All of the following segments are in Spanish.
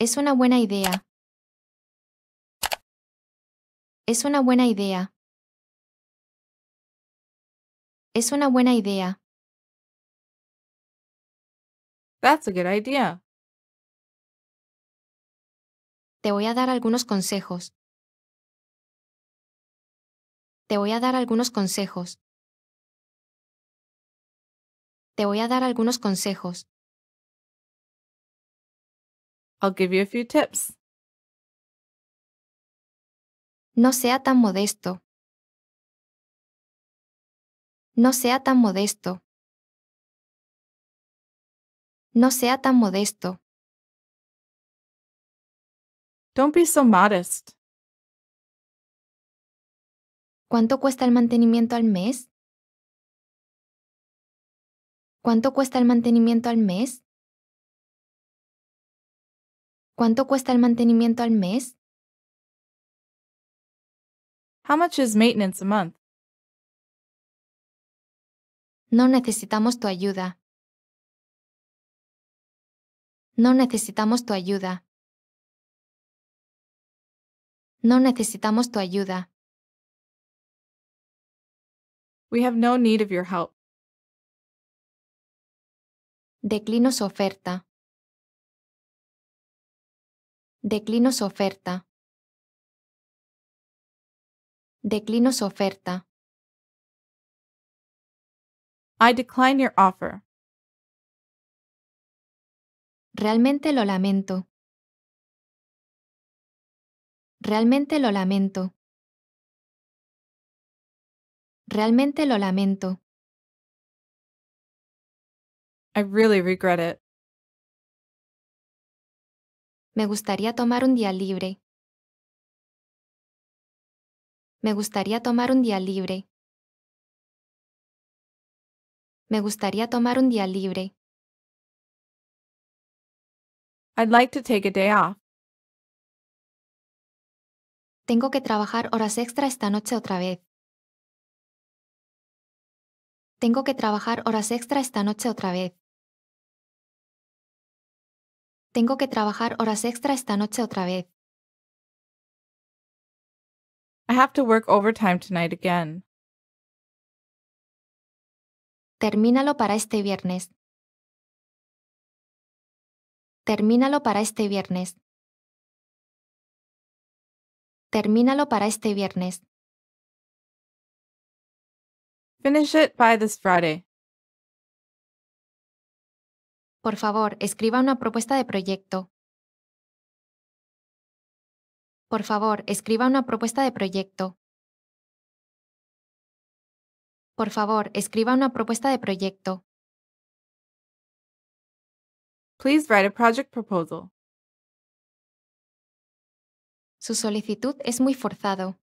Es una buena idea. Es una buena idea. Es una buena idea. That's a good idea. Te voy a dar algunos consejos. Te voy a dar algunos consejos. Te voy a dar algunos consejos. I'll give you a few tips. No sea tan modesto. No sea tan modesto. No sea tan modesto. Don't be so modest. ¿Cuánto cuesta el mantenimiento al mes? ¿Cuánto cuesta el mantenimiento al mes? ¿Cuánto cuesta el mantenimiento al mes? How much is maintenance a month? No necesitamos tu ayuda. No necesitamos tu ayuda. No necesitamos tu ayuda. We have no need of your help. Declino su oferta. Declino su oferta. Declino su oferta. I decline your offer. Realmente lo lamento. Realmente lo lamento. Realmente lo lamento. I really regret it. Me gustaría tomar un día libre. Me gustaría tomar un día libre. Me gustaría tomar un día libre. I'd like to take a day off. Tengo que trabajar horas extra esta noche otra vez. Tengo que trabajar horas extra esta noche otra vez. Tengo que trabajar horas extra esta noche otra vez. I have to work overtime tonight again. Termínalo para este viernes. Termínalo para este viernes. Termínalo para este viernes. Finish it by this Friday. Por favor, escriba una propuesta de proyecto. Por favor, escriba una propuesta de proyecto. Por favor, escriba una propuesta de proyecto. Please write a project proposal. Su solicitud es muy forzado.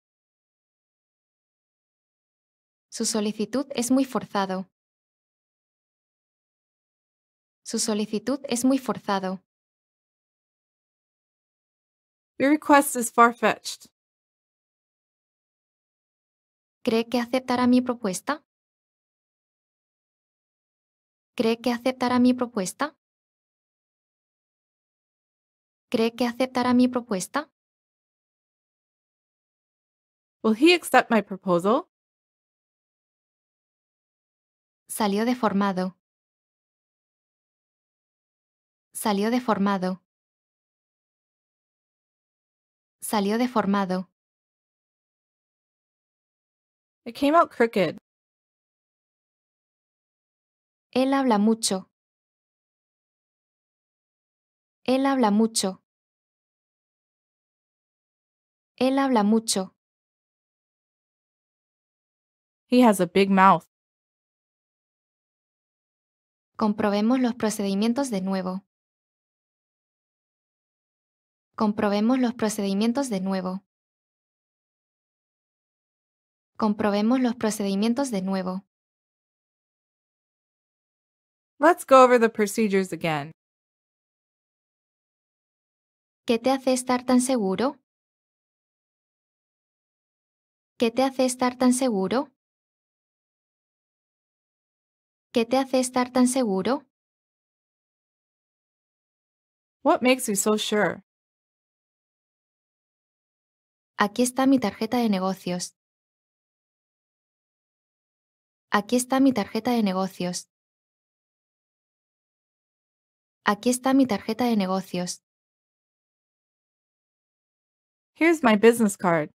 Su solicitud es muy forzado. Su solicitud es muy forzado. Mi request is far-fetched. ¿Cree que aceptará mi propuesta? ¿Cree que aceptará mi propuesta? ¿Cree que aceptará mi propuesta? Will he accept my proposal? Salió deformado. Salió deformado. Salió deformado. It came out crooked. Él habla mucho. Él habla mucho. Él habla mucho. He has a big mouth. Comprobemos los procedimientos de nuevo. Comprobemos los procedimientos de nuevo. Comprobemos los procedimientos de nuevo. Let's go over the procedures again. ¿Qué te hace estar tan seguro? ¿Qué te hace estar tan seguro? ¿Qué te hace estar tan seguro? What makes you so sure? Aquí está mi tarjeta de negocios. Aquí está mi tarjeta de negocios. Aquí está mi tarjeta de negocios. Here's my business card.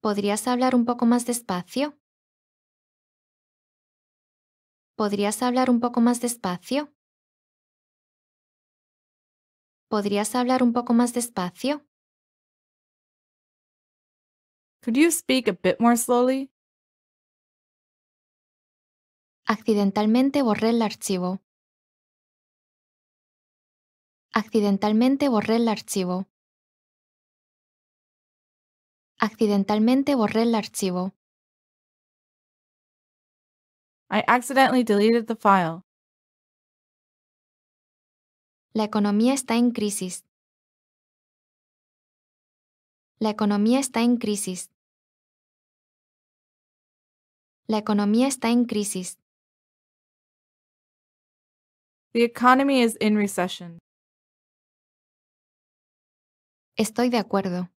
¿Podrías hablar un poco más despacio? ¿Podrías hablar un poco más despacio? ¿Podrías hablar un poco más despacio? Could you speak a bit more slowly? Accidentalmente borré el archivo. Accidentalmente borré el archivo. Accidentalmente borré el archivo. I accidentally deleted the file. La economía está en crisis. La economía está en crisis. La economía está en crisis. The economy is in recession. Estoy de acuerdo.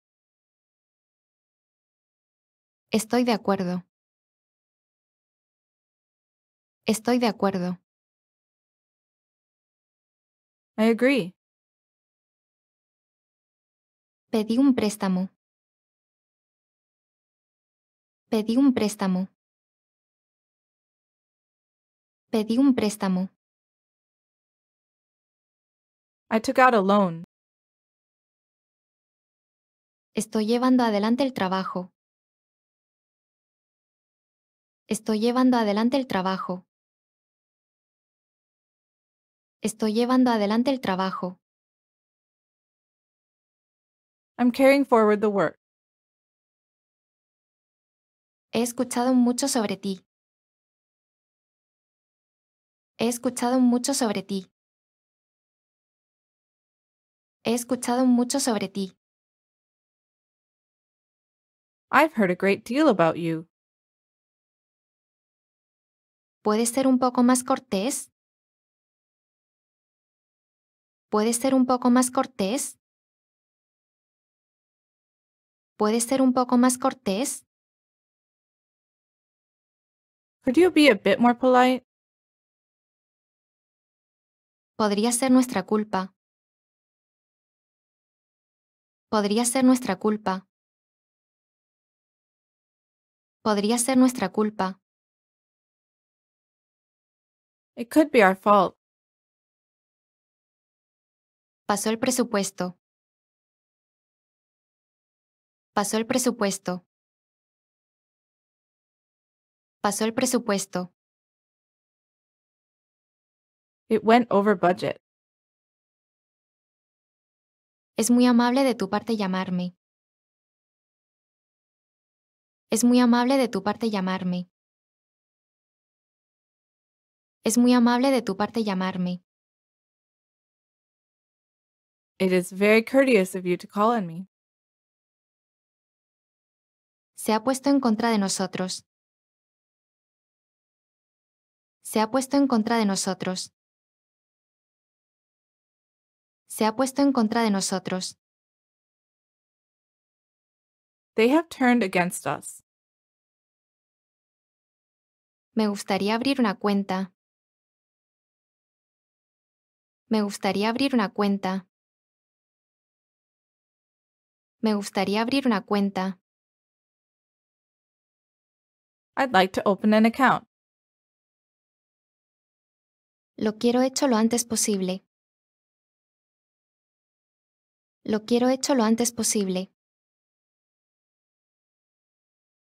Estoy de acuerdo. Estoy de acuerdo. I agree. Pedí un préstamo. Pedí un préstamo. Pedí un préstamo. I took out a loan. Estoy llevando adelante el trabajo. Estoy llevando adelante el trabajo. Estoy llevando adelante el trabajo. I'm carrying forward the work. He escuchado mucho sobre ti. He escuchado mucho sobre ti. He escuchado mucho sobre ti. I've heard a great deal about you. ¿Puedes ser un poco más cortés? ¿Puedes ser un poco más cortés? ¿Puedes ser un poco más cortés? Could you be a bit more polite? Podría ser nuestra culpa. Podría ser nuestra culpa. Podría ser nuestra culpa. It could be our fault. Pasó el presupuesto. Pasó el presupuesto. Pasó el presupuesto. It went over budget. Es muy amable de tu parte llamarme. Es muy amable de tu parte llamarme. Es muy amable de tu parte llamarme. It is very courteous of you Se ha puesto en contra de nosotros. Se ha puesto en contra de nosotros. Se ha puesto en contra de nosotros. They have turned against us. Me gustaría abrir una cuenta. Me gustaría abrir una cuenta. Me gustaría abrir una cuenta. I'd like to open an account. Lo quiero hecho lo antes posible. Lo quiero hecho lo antes posible.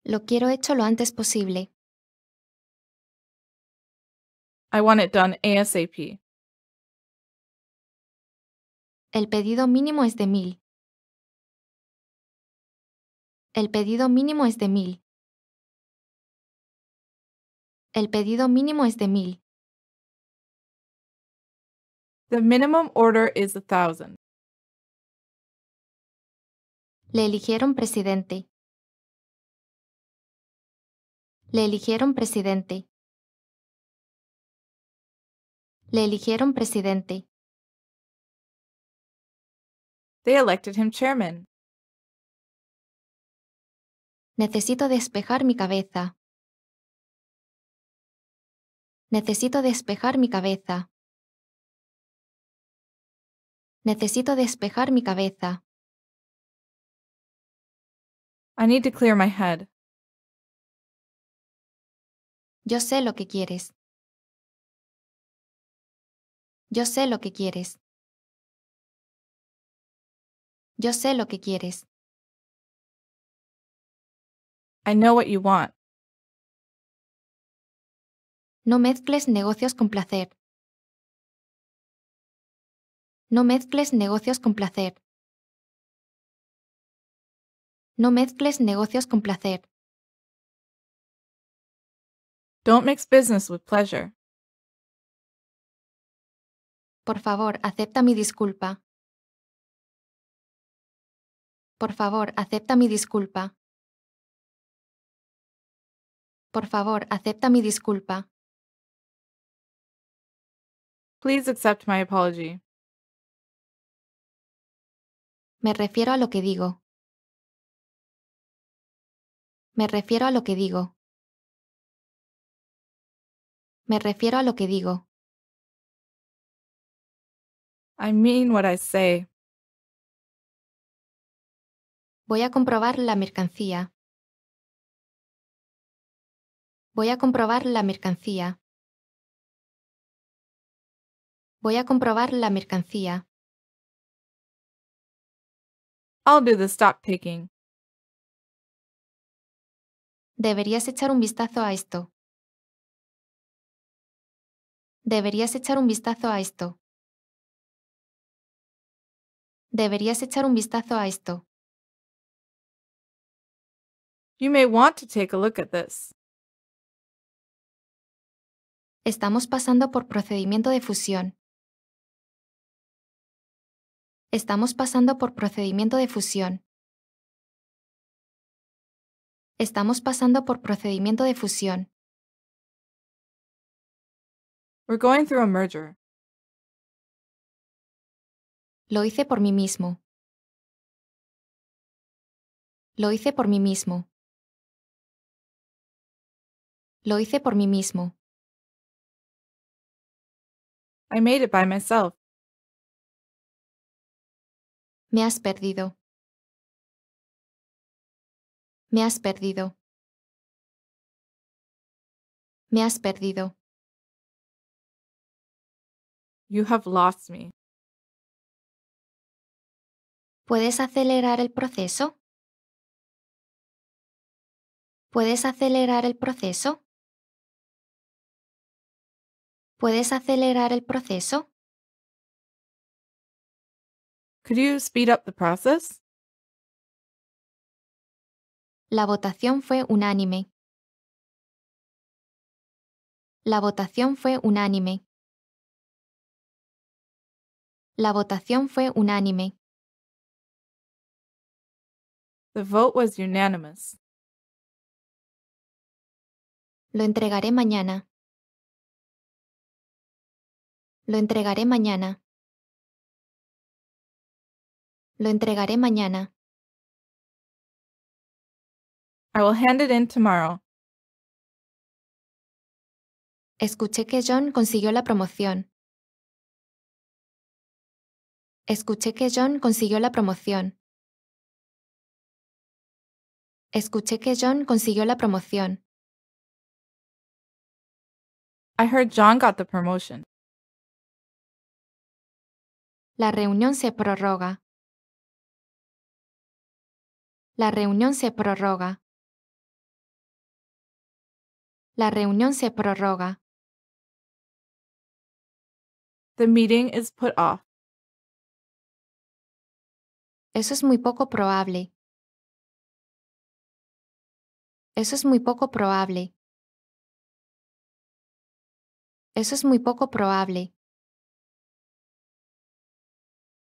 Lo quiero hecho lo antes posible. I want it done ASAP. El pedido mínimo es de mil. El pedido mínimo es de mil. El pedido mínimo es de mil. The minimum order is a thousand. Le eligieron presidente. Le eligieron presidente. Le eligieron presidente. They elected him chairman. Necesito despejar mi cabeza. Necesito despejar mi cabeza. Necesito despejar mi cabeza. I need to clear my head. Yo sé lo que quieres. Yo sé lo que quieres. Yo sé lo que quieres. I know what you want. No mezcles negocios con placer. No mezcles negocios con placer. No mezcles negocios con placer. Don't mix business with pleasure. Por favor, acepta mi disculpa. Por favor, acepta mi disculpa. Por favor, acepta mi disculpa. Please accept my apology. Me refiero a lo que digo. Me refiero a lo que digo. Me refiero a lo que digo. I mean what I say. Voy a comprobar la mercancía. Voy a comprobar la mercancía. Voy a comprobar la mercancía. I'll do the stock picking. Deberías echar un vistazo a esto. Deberías echar un vistazo a esto. Deberías echar un vistazo a esto. You may want to take a look at this. Estamos pasando por procedimiento de fusión. Estamos pasando por procedimiento de fusión. Estamos pasando por procedimiento de fusión. We're going through a merger. Lo hice por mí mismo. Lo hice por mí mismo. Lo hice por mí mismo. I made it by myself. Me has perdido. Me has perdido. Me has perdido. You have lost me. ¿Puedes acelerar el proceso? ¿Puedes acelerar el proceso? ¿Puedes acelerar el proceso? Could speed up the process? La votación fue unánime. La votación fue unánime. La votación fue unánime. The vote was unanimous. Lo entregaré mañana. Lo entregaré mañana. Lo entregaré mañana. I will hand it in tomorrow. Escuché que John consiguió la promoción. Escuché que John consiguió la promoción. Escuché que John consiguió la promoción. I heard John got the promotion. La reunión se prorroga. La reunión se prorroga. La reunión se prorroga. The meeting is put off. Eso es muy poco probable. Eso es muy poco probable. Eso es muy poco probable.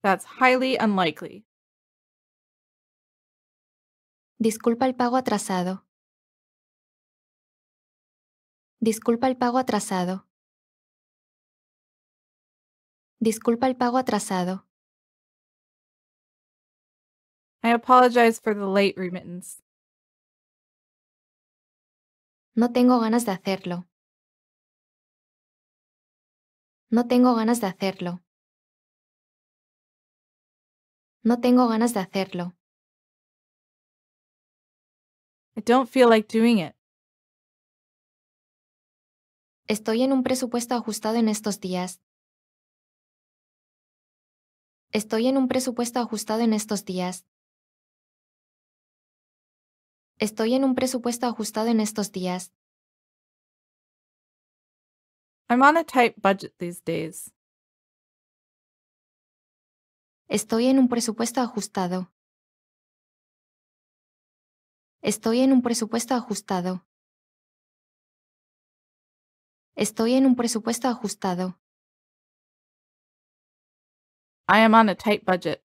That's highly unlikely. Disculpa el pago atrasado. Disculpa el pago atrasado. Disculpa el pago atrasado. I apologize for the late remittance. No tengo ganas de hacerlo. No tengo ganas de hacerlo. No tengo ganas de hacerlo. I don't feel like doing it. Estoy en un presupuesto ajustado en estos días. Estoy en un presupuesto ajustado en estos días. Estoy en un presupuesto ajustado en estos días. I'm on a tight budget these days. Estoy en un presupuesto ajustado. Estoy en un presupuesto ajustado. Estoy en un presupuesto ajustado. I am on a tight budget.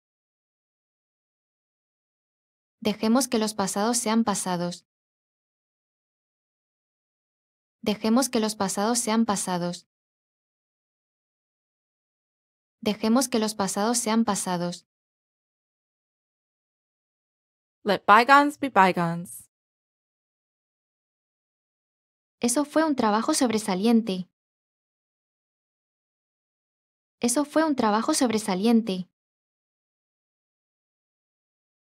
Dejemos que los pasados sean pasados. Dejemos que los pasados sean pasados. Dejemos que los pasados sean pasados. Let bygones be bygones. Eso fue un trabajo sobresaliente. Eso fue un trabajo sobresaliente.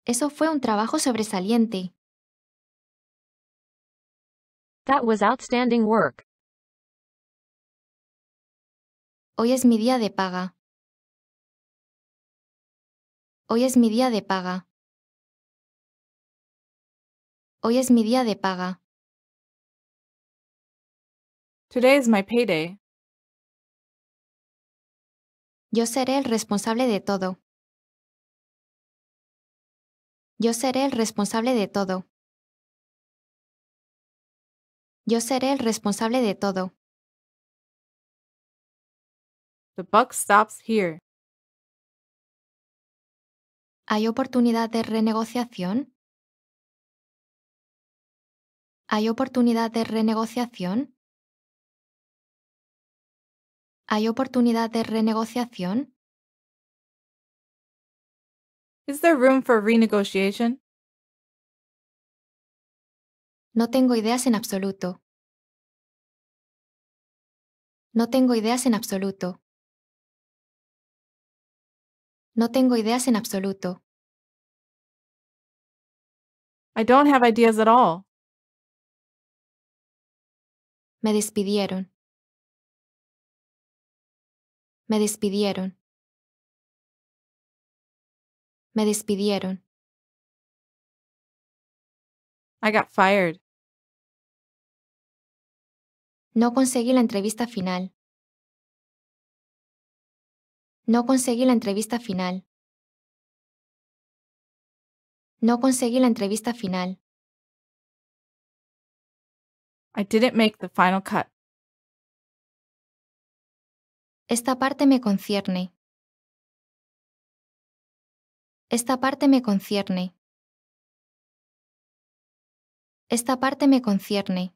Eso fue un trabajo sobresaliente. That was outstanding work. Hoy es mi día de paga. Hoy es mi día de paga. Hoy es mi día de paga. Today is my payday. Yo seré el responsable de todo. Yo seré el responsable de todo. Yo seré el responsable de todo. The buck stops here. ¿Hay oportunidad de renegociación? ¿Hay oportunidad de renegociación? ¿Hay oportunidad de renegociación? Is there room for renegotiation? No tengo ideas en absoluto. No tengo ideas en absoluto. No tengo ideas en absoluto. I don't have ideas at all. Me despidieron. Me despidieron. Me despidieron. I got fired. No conseguí la entrevista final. No conseguí la entrevista final. No conseguí la entrevista final. I didn't make the final cut. Esta parte me concierne. Esta parte me concierne. Esta parte me concierne.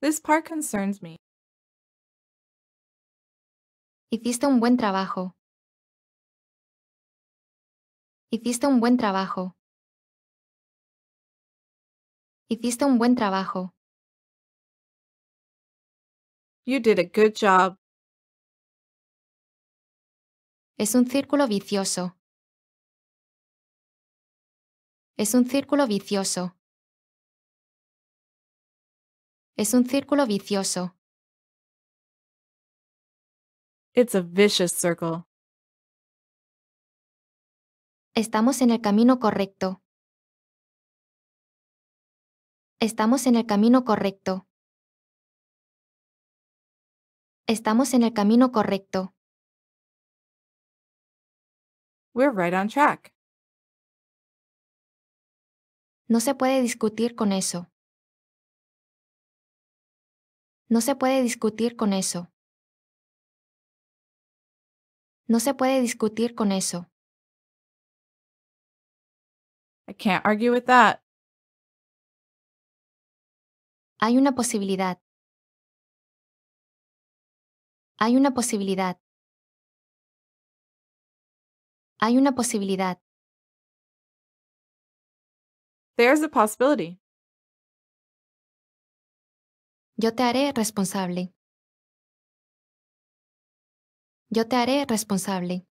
This part concerns me. Hiciste un buen trabajo. Hiciste un buen trabajo. Hiciste un buen trabajo. You did a good job. Es un círculo vicioso. Es un círculo vicioso. Es un círculo vicioso. It's a vicious circle. Estamos en el camino correcto. Estamos en el camino correcto. Estamos en el camino correcto. We're right on track. No se puede discutir con eso. No se puede discutir con eso. No se puede discutir con eso. I can't argue with that. Hay una posibilidad. Hay una posibilidad. Hay una posibilidad. There's a possibility. Yo te haré responsable. Yo te haré responsable.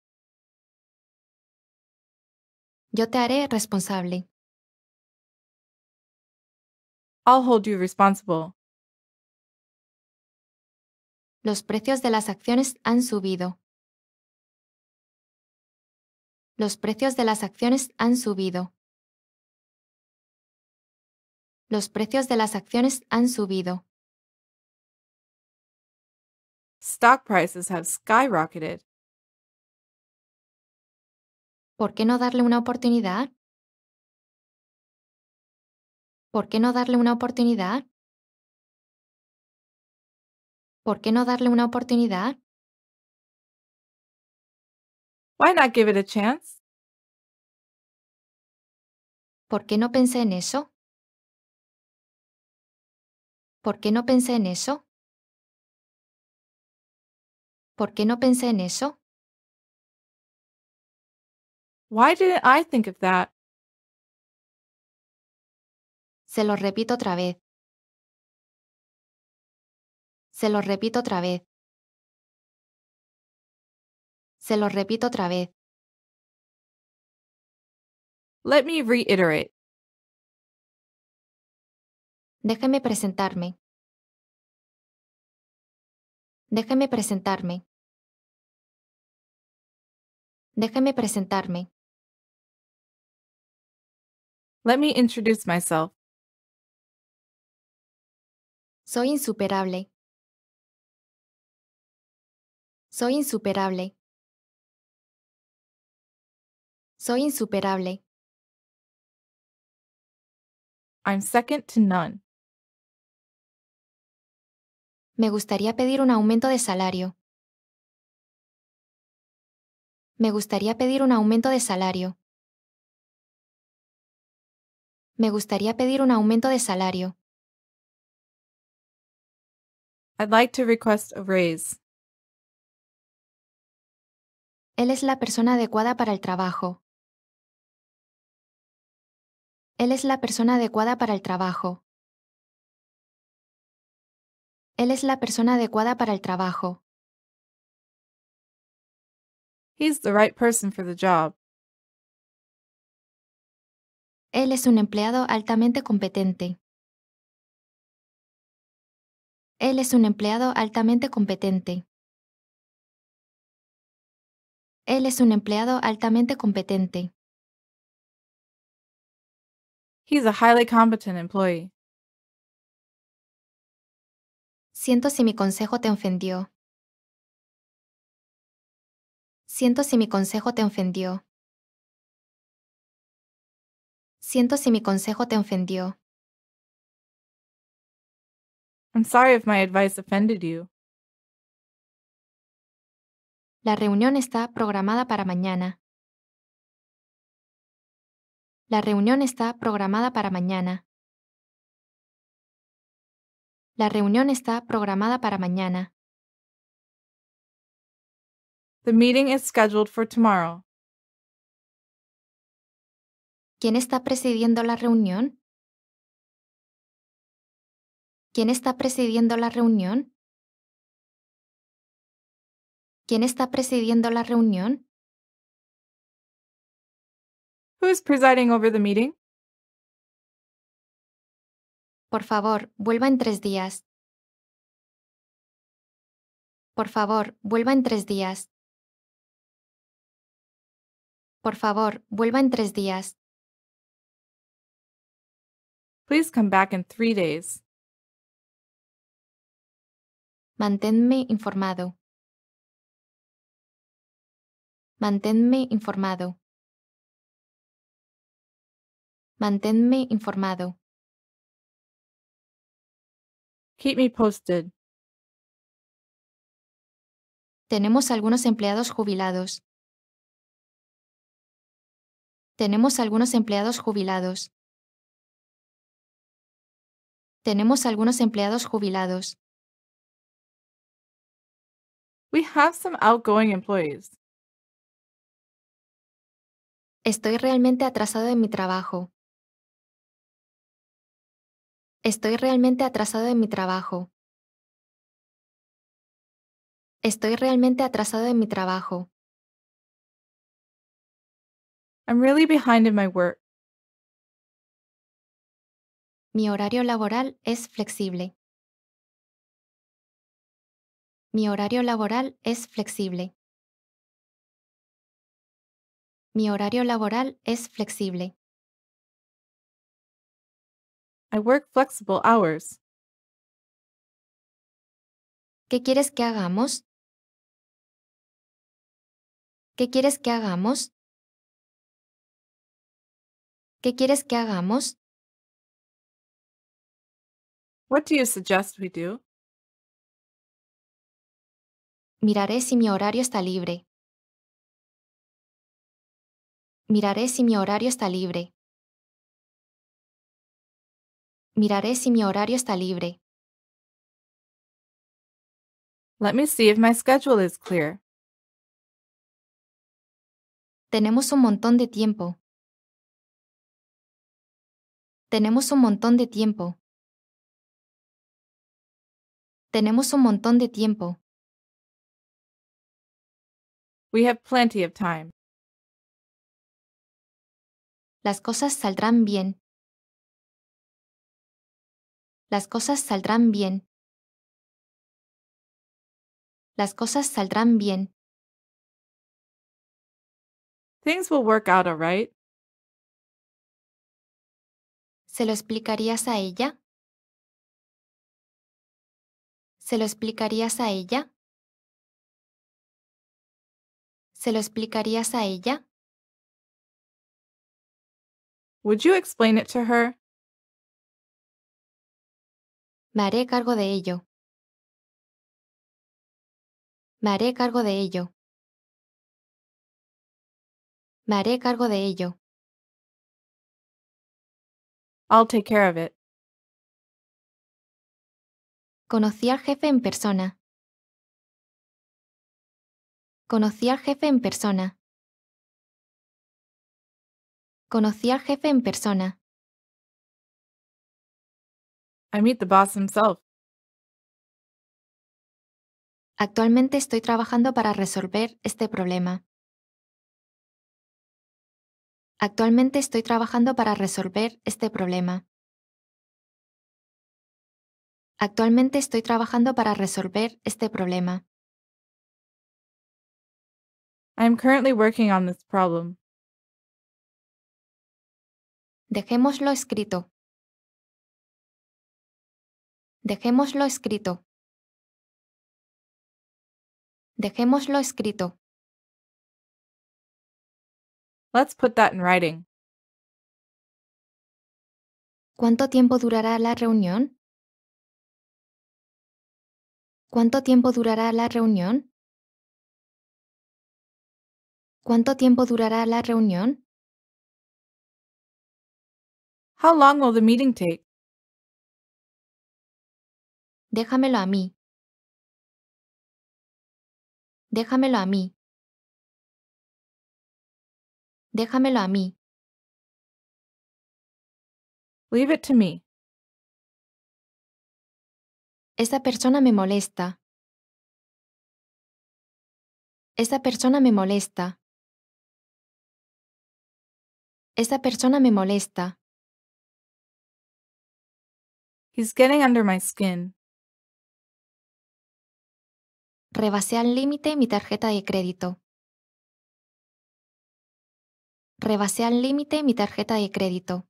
Yo te haré responsable. I'll hold you responsible. Los precios de las acciones han subido. Los precios de las acciones han subido. Los precios de las acciones han subido. stock prices have skyrocketed. ¿Por qué no darle una oportunidad? ¿Por qué no darle una oportunidad? ¿Por qué no darle una oportunidad? Why not give it a chance? ¿Por qué no pensé en eso? ¿Por qué no pensé en eso? ¿Por qué no pensé en eso? Why didn't I think of that? Se lo repito otra vez. Se lo repito otra vez. Se lo repito otra vez. Let me reiterate. Déjeme presentarme. Déjeme presentarme. Déjeme presentarme. Let me introduce myself. Soy insuperable. Soy insuperable. Soy insuperable. I'm second to none. Me gustaría pedir un aumento de salario. Me gustaría pedir un aumento de salario. Me gustaría pedir un aumento de salario. I'd like to request a raise. Él es la persona adecuada para el trabajo. Él es la persona adecuada para el trabajo. Él es la persona adecuada para el trabajo. He's the right person for the job. Él es un empleado altamente competente. Él es un empleado altamente competente. Él es un empleado altamente competente. He's a highly competent employee. Siento si mi consejo te ofendió. Siento si mi consejo te ofendió. Siento si mi consejo te ofendió. I'm sorry if my advice offended you. La reunión está programada para mañana. La reunión está programada para mañana. La reunión está programada para mañana. The meeting is scheduled for tomorrow. ¿Quién está presidiendo la reunión? ¿Quién está presidiendo la reunión? ¿Quién está presidiendo la reunión? Who is presiding over the meeting? Por favor, vuelva en tres días. Por favor, vuelva en tres días. Por favor, vuelva en tres días. Please come back in three days. Manténme informado. Manténme informado. Manténme informado. Keep me posted. Tenemos algunos empleados jubilados. Tenemos algunos empleados jubilados. Tenemos algunos empleados jubilados. We have some outgoing employees. Estoy realmente atrasado en mi trabajo. Estoy realmente atrasado en mi trabajo. Estoy realmente atrasado en mi trabajo. I'm really behind in my work. Mi horario laboral es flexible. Mi horario laboral es flexible. Mi horario laboral es flexible. I work flexible hours. ¿Qué quieres que hagamos? ¿Qué quieres que hagamos? ¿Qué quieres que hagamos? What do you suggest we do? Miraré si mi horario está libre. Miraré si mi horario está libre. Miraré si mi horario está libre. Let me see if my schedule is clear. Tenemos un montón de tiempo. Tenemos un montón de tiempo. Tenemos un montón de tiempo. We have plenty of time. Las cosas saldrán bien. Las cosas saldrán bien. Las cosas saldrán bien. Things will work out alright. ¿Se lo explicarías a ella? ¿Se lo explicarías a ella? ¿Se lo explicarías a ella? Would you explain it to her? Me haré cargo de ello. Me haré cargo de ello. Me haré cargo de ello. I'll take care of it. Conocí al jefe en persona. Conocí al jefe en persona. Conocí al jefe en persona. I meet the boss himself. Actualmente estoy trabajando para resolver este problema. Actualmente estoy trabajando para resolver este problema. Actualmente estoy trabajando para resolver este problema. I'm currently working on this problem. Dejémoslo escrito. Dejémoslo escrito. Dejémoslo escrito. Let's put that in writing. ¿Cuánto tiempo durará la reunión? ¿Cuánto tiempo durará la reunión? ¿Cuánto tiempo durará la reunión? How long will the meeting take? Déjamelo a mí. Déjamelo a mí. Déjamelo a mí. Leave it to me. Esa persona me molesta. Esa persona me molesta. Esa persona me molesta. He's getting under my skin. Rebasé al límite mi tarjeta de crédito. Rebasé al límite mi tarjeta de crédito.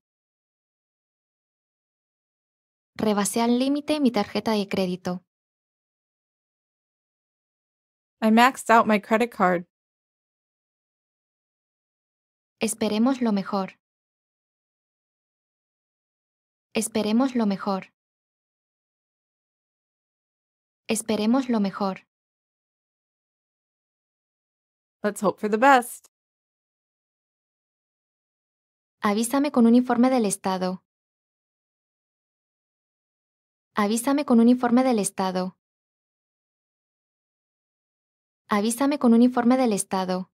Rebasé al límite mi tarjeta de crédito. I maxed out my credit card. Esperemos lo mejor. Esperemos lo mejor. Esperemos lo mejor. Let's hope for the best. Avísame con un informe del Estado. Avísame con un informe del Estado. Avísame con un informe del Estado.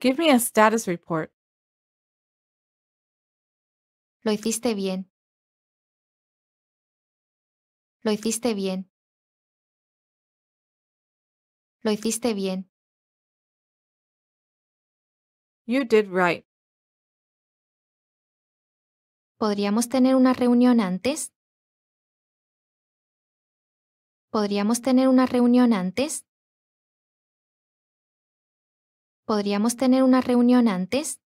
Give me a status report. Lo hiciste bien. Lo hiciste bien. Lo hiciste bien. You did right. ¿Podríamos tener una reunión antes? ¿Podríamos tener una reunión antes? ¿Podríamos tener una reunión antes?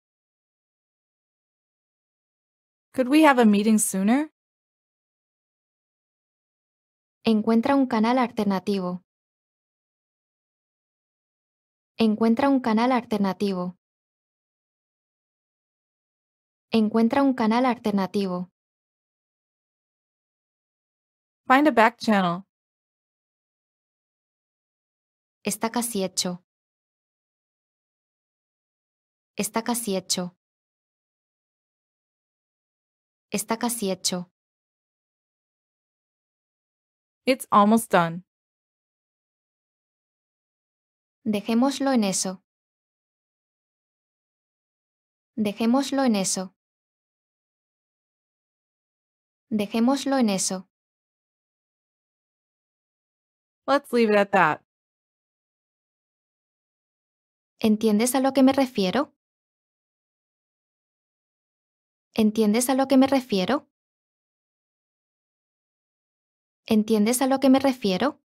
Could we have a meeting sooner? Encuentra un canal alternativo. Encuentra un canal alternativo. Encuentra un canal alternativo. Find a back channel. Está casi hecho. Está casi hecho. Está casi hecho. It's almost done. Dejémoslo en eso. Dejémoslo en eso. Dejémoslo en eso. Let's leave it at that. ¿Entiendes a lo que me refiero? ¿Entiendes a lo que me refiero? ¿Entiendes a lo que me refiero?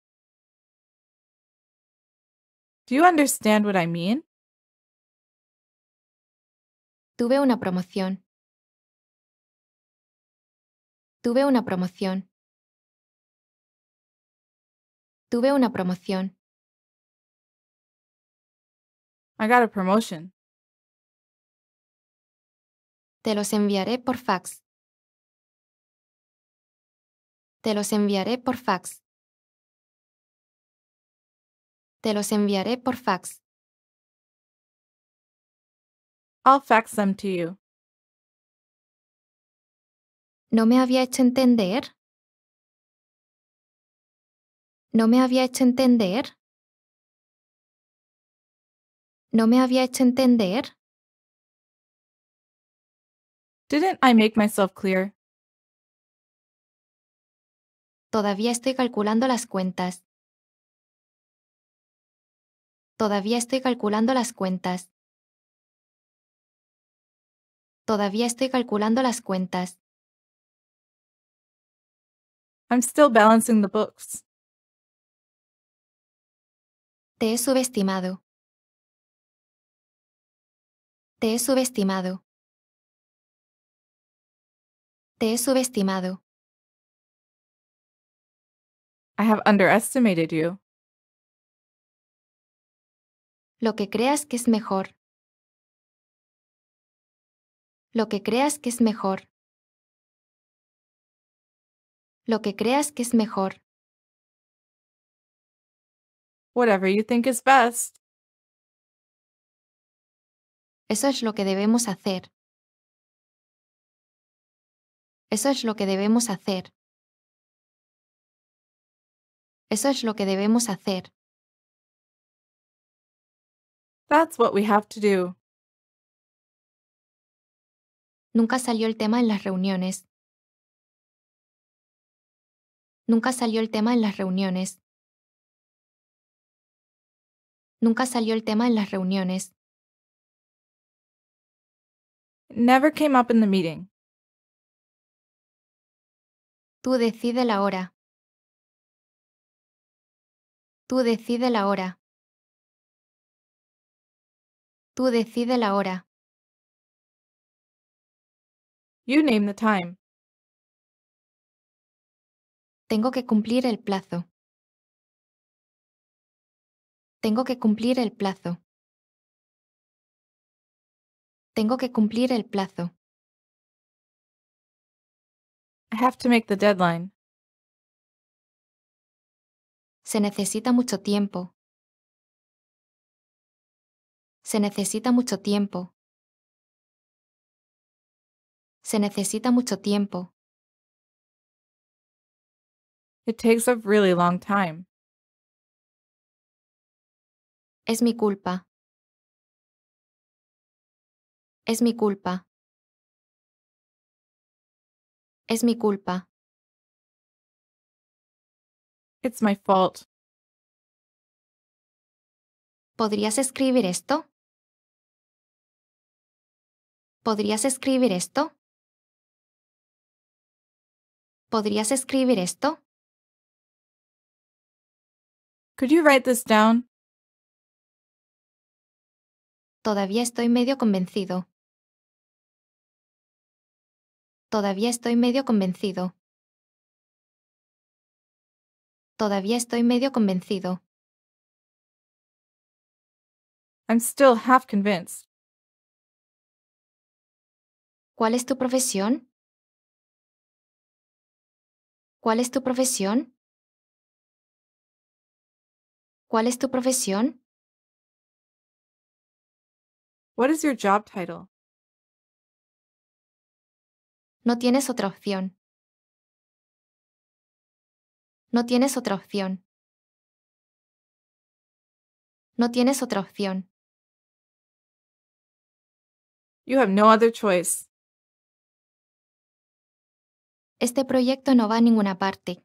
Do you understand what I mean? Tuve una promoción. Tuve una promoción. Tuve una promoción. I got a promotion. Te los enviaré por fax. Te los enviaré por fax. Te los enviaré por fax. I'll fax them to you. No me había hecho entender. No me había hecho entender. No me había hecho entender. Didn't I make myself clear? Todavía estoy calculando las cuentas. Todavía estoy calculando las cuentas. Todavía estoy calculando las cuentas. I'm still balancing the books. Te he subestimado. Te he subestimado. Te he subestimado. I have underestimated you. Lo que creas que es mejor. Lo que creas que es mejor lo que creas que es mejor. Whatever you think is best. Eso es lo que debemos hacer. Eso es lo que debemos hacer. Eso es lo que debemos hacer. That's what we have to do. Nunca salió el tema en las reuniones. Nunca salió el tema en las reuniones. Nunca salió el tema en las reuniones. Never came up in the meeting. Tú decide la hora. Tú decide la hora. Tú decide la hora. You name the time. Tengo que cumplir el plazo. Tengo que cumplir el plazo. Tengo que cumplir el plazo. I have to make the deadline. Se necesita mucho tiempo. Se necesita mucho tiempo. Se necesita mucho tiempo. It takes a really long time. Es mi culpa. Es mi culpa. Es mi culpa. It's my fault. ¿Podrías escribir esto? ¿Podrías escribir esto? ¿Podrías escribir esto? Could you write this down? Todavía estoy medio convencido. Todavía estoy medio convencido. Todavía estoy medio convencido. I'm still half convinced. ¿Cuál es tu profesión? ¿Cuál es tu profesión? ¿Cuál es tu profesión? What is your job title? No tienes otra opción. No tienes otra opción. No tienes otra opción. You have no other choice. Este proyecto no va a ninguna parte.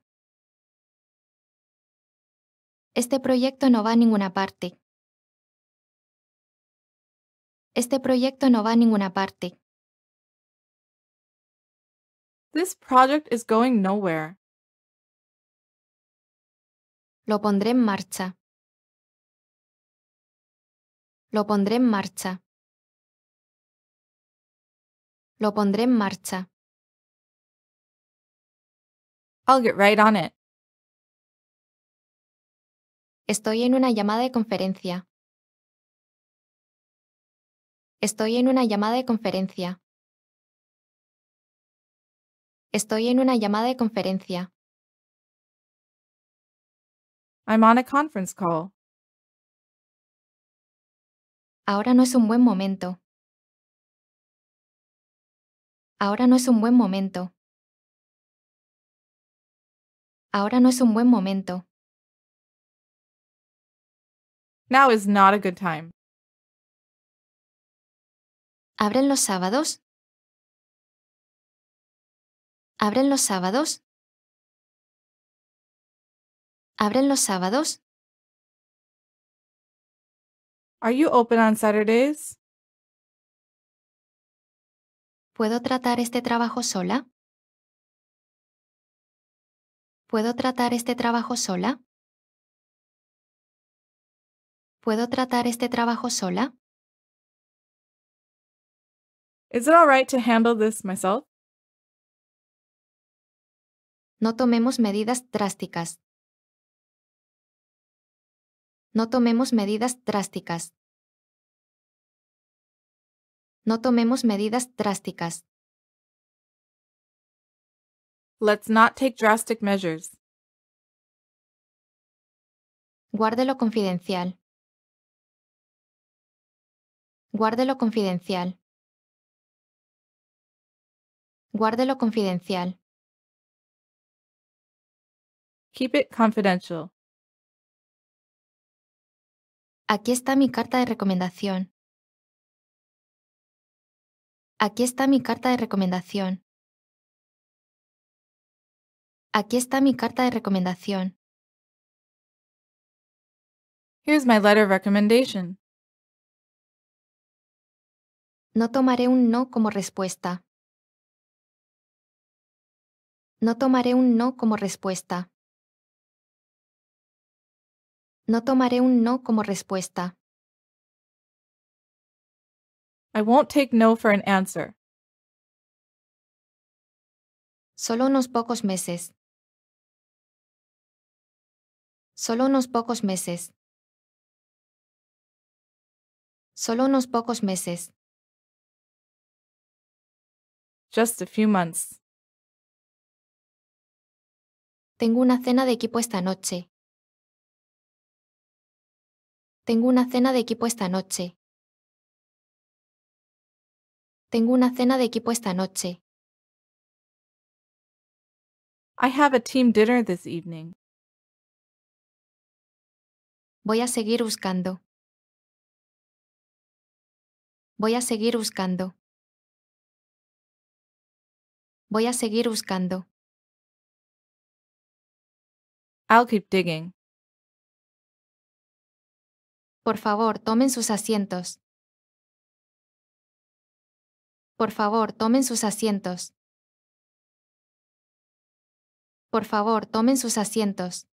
Este proyecto no va a ninguna parte. Este proyecto no va a ninguna parte. This project is going nowhere. Lo pondré en marcha. Lo pondré en marcha. Lo pondré en marcha. I'll get right on it. Estoy en una llamada de conferencia. Estoy en una llamada de conferencia. Estoy en una llamada de conferencia. I'm on a conference call. Ahora no es un buen momento. Ahora no es un buen momento. Ahora no es un buen momento. Now is not a good time. ¿Abren los sábados? ¿Abren los sábados? ¿Abren los sábados? Are you open on Saturdays? ¿Puedo tratar este trabajo sola? ¿Puedo tratar este trabajo sola? ¿Puedo tratar este trabajo sola? Is it all right to handle No tomemos medidas drásticas. No tomemos medidas drásticas. No tomemos medidas drásticas. Let's not take drastic measures. Guárdelo confidencial. Guárdelo confidencial. Guárdelo confidencial. Keep it confidential. Aquí está mi carta de recomendación. Aquí está mi carta de recomendación. Aquí está mi carta de recomendación. Here's my letter of recommendation. No tomaré un no como respuesta. No tomaré un no como respuesta. No tomaré un no como respuesta. I won't take no for an answer. Solo unos pocos meses. Solo unos pocos meses. Solo unos pocos meses. Just a few months. Tengo una cena de equipo esta noche. Tengo una cena de equipo esta noche. Tengo una cena de equipo esta noche. I have a team dinner this evening. Voy a seguir buscando. Voy a seguir buscando. Voy a seguir buscando. I'll keep digging. Por favor, tomen sus asientos. Por favor, tomen sus asientos. Por favor, tomen sus asientos.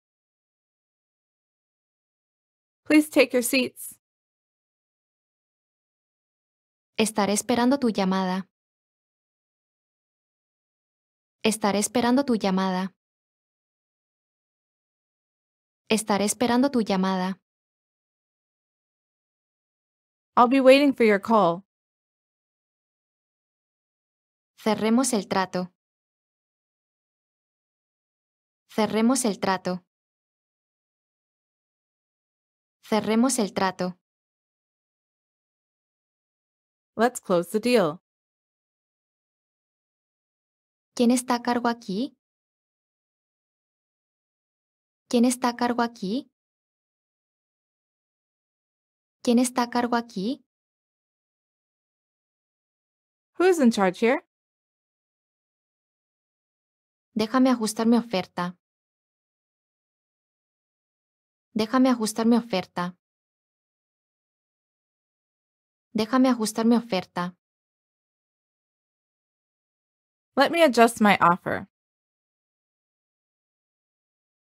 Please take your seats. Estaré esperando tu llamada. Estaré esperando tu llamada. Estaré esperando tu llamada. I'll be waiting for your call. Cerremos el trato. Cerremos el trato. Cerremos el trato. Let's close the deal. ¿Quién está a cargo aquí? ¿Quién está a cargo aquí? ¿Quién está a cargo aquí? Who's in charge here? Déjame ajustar mi oferta. Déjame ajustar mi oferta. Déjame ajustar mi oferta. Let me adjust my offer.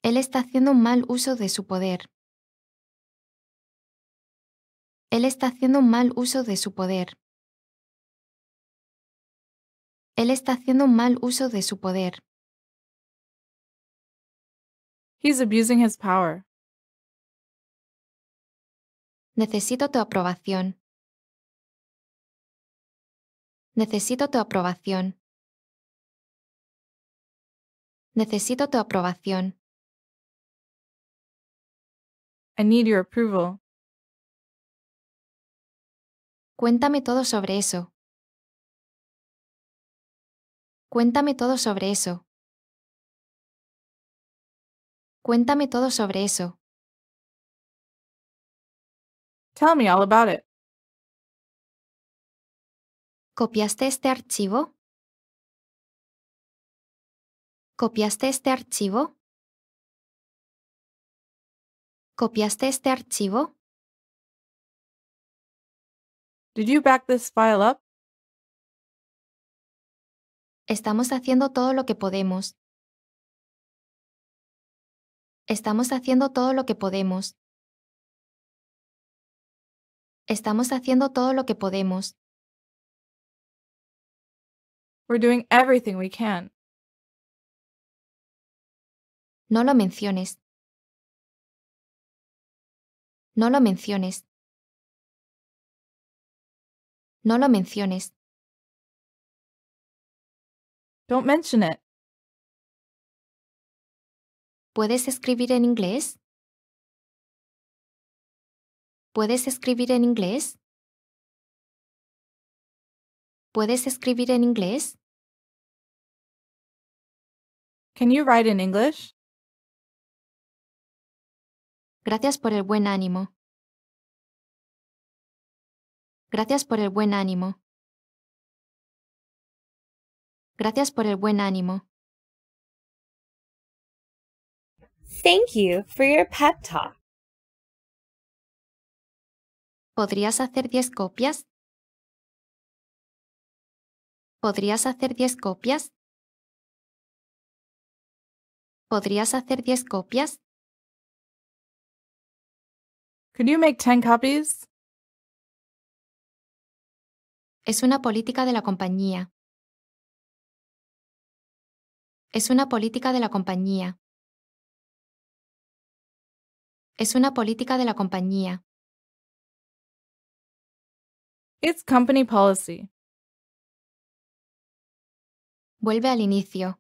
Él está haciendo un mal uso de su poder. Él está haciendo un mal uso de su poder. Él está haciendo un mal uso de su poder. He's abusing his power. Necesito tu aprobación. Necesito tu aprobación. Necesito tu aprobación. I need your approval. Cuéntame todo sobre eso. Cuéntame todo sobre eso. Cuéntame todo sobre eso. Tell me all about ¿Copiaste este archivo? ¿Copiaste este archivo? ¿Copiaste este archivo? Did you back this file up? Estamos haciendo todo lo que podemos. Estamos haciendo todo lo que podemos. Estamos haciendo todo lo que podemos. We're doing everything we can. No lo menciones. No lo menciones. No lo menciones. Don't mention it. ¿Puedes escribir en inglés? ¿Puedes escribir en inglés? ¿Puedes escribir en inglés? Can you write in English? Gracias por el buen ánimo. Gracias por el buen ánimo. Gracias por el buen ánimo. Thank you for your pep talk. ¿Podrías hacer diez copias? ¿Podrías hacer diez copias? ¿Podrías hacer diez copias? you 10 copies? Es una política de la compañía. Es una política de la compañía. Es una política de la compañía. It's company policy. Vuelve al inicio.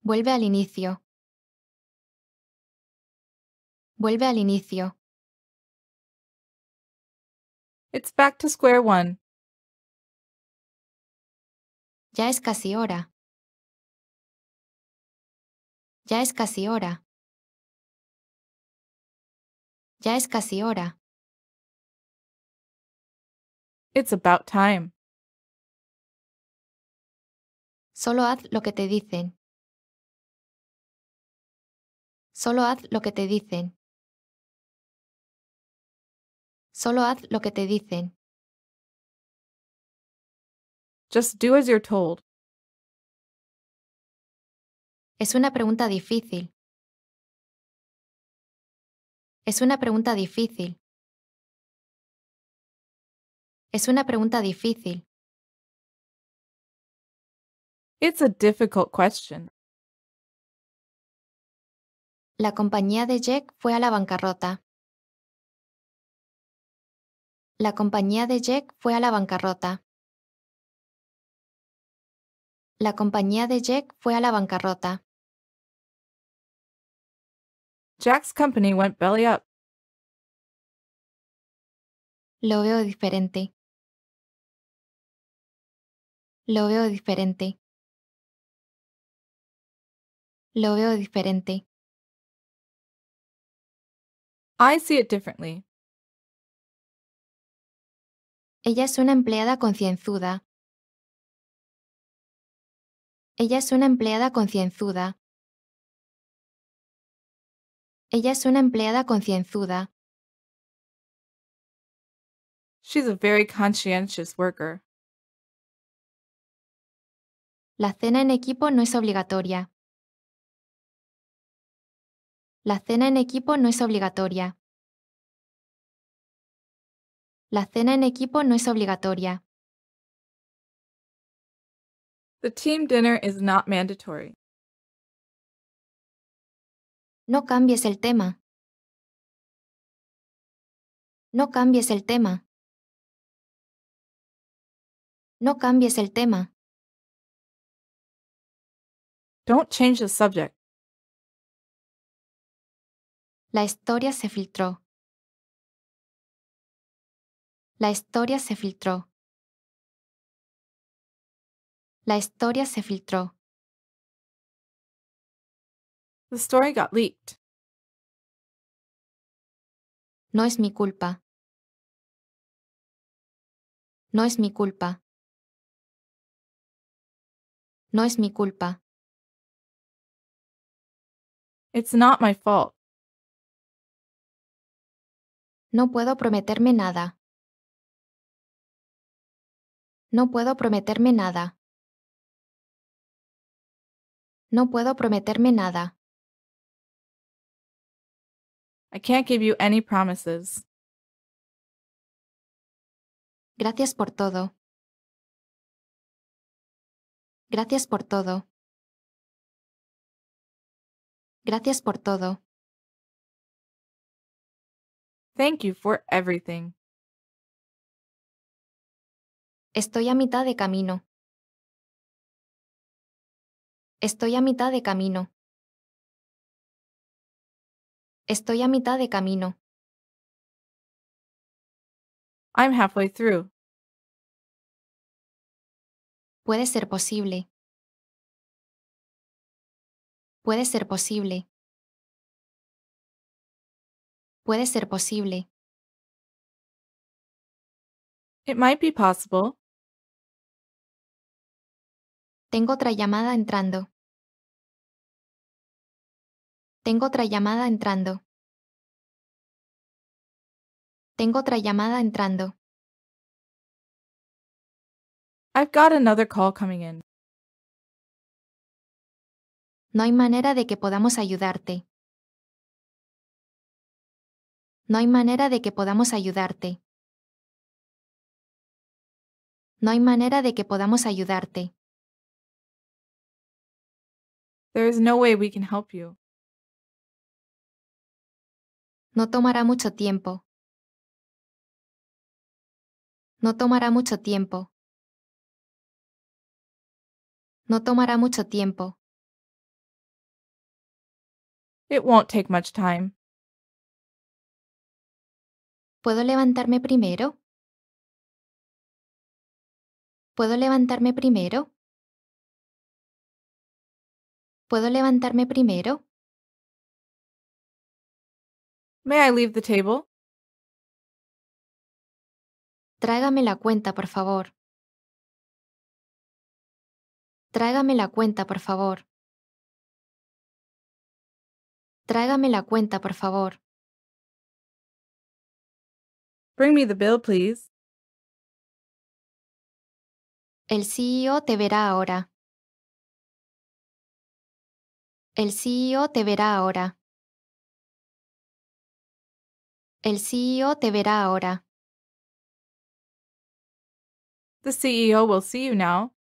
Vuelve al inicio. Vuelve al inicio. It's back to square one. Ya es casi hora. Ya es casi hora. Ya es casi hora. It's about time. Solo haz lo que te dicen. Solo haz lo que te dicen. Solo haz lo que te dicen. Just do as you're told. Es una pregunta difícil. Es una pregunta difícil. Es una pregunta difícil. It's a difficult question. La compañía de Jack fue a la bancarrota la compañía de Jack fue a la bancarrota. La compañía de Jack fue a la bancarrota. Jack's company went belly up. Lo veo diferente. Lo veo diferente. Lo veo diferente. I see it differently. Ella es una empleada concienzuda. Ella es una empleada concienzuda. Ella es una empleada concienzuda. She's a very conscientious worker. La cena en equipo no es obligatoria. La cena en equipo no es obligatoria. La cena en equipo no es obligatoria. The team dinner is not mandatory. No cambies el tema. No cambies el tema. No cambies el tema. Don't change the subject. La historia se filtró. La historia se filtró. La historia se filtró. The story got leaked. No es mi culpa. No es mi culpa. No es mi culpa. It's not my fault. No puedo prometerme nada. No puedo prometerme nada. No puedo prometerme nada. I can't give you any promises. Gracias por todo. Gracias por todo. Gracias por todo. Thank you for everything. Estoy a mitad de camino. Estoy a mitad de camino. Estoy a mitad de camino. I'm halfway through. Puede ser posible. Puede ser posible. Puede ser posible. It might be possible. Tengo otra llamada entrando. Tengo otra llamada entrando. Tengo otra llamada entrando. I've got another call coming in. No hay manera de que podamos ayudarte. No hay manera de que podamos ayudarte. No hay manera de que podamos ayudarte. There is no way we can help you. No tomará mucho tiempo. No tomará mucho tiempo. No tomará mucho tiempo. It won't take much time. ¿Puedo levantarme primero? ¿Puedo levantarme primero? ¿Puedo levantarme primero? May I leave the table? Tráigame la cuenta, por favor. Tráigame la cuenta, por favor. Tráigame la cuenta, por favor. Bring me the bill, please. El CEO te verá ahora. El CEO te verá ahora. El CEO te verá ahora. The CEO will see you now.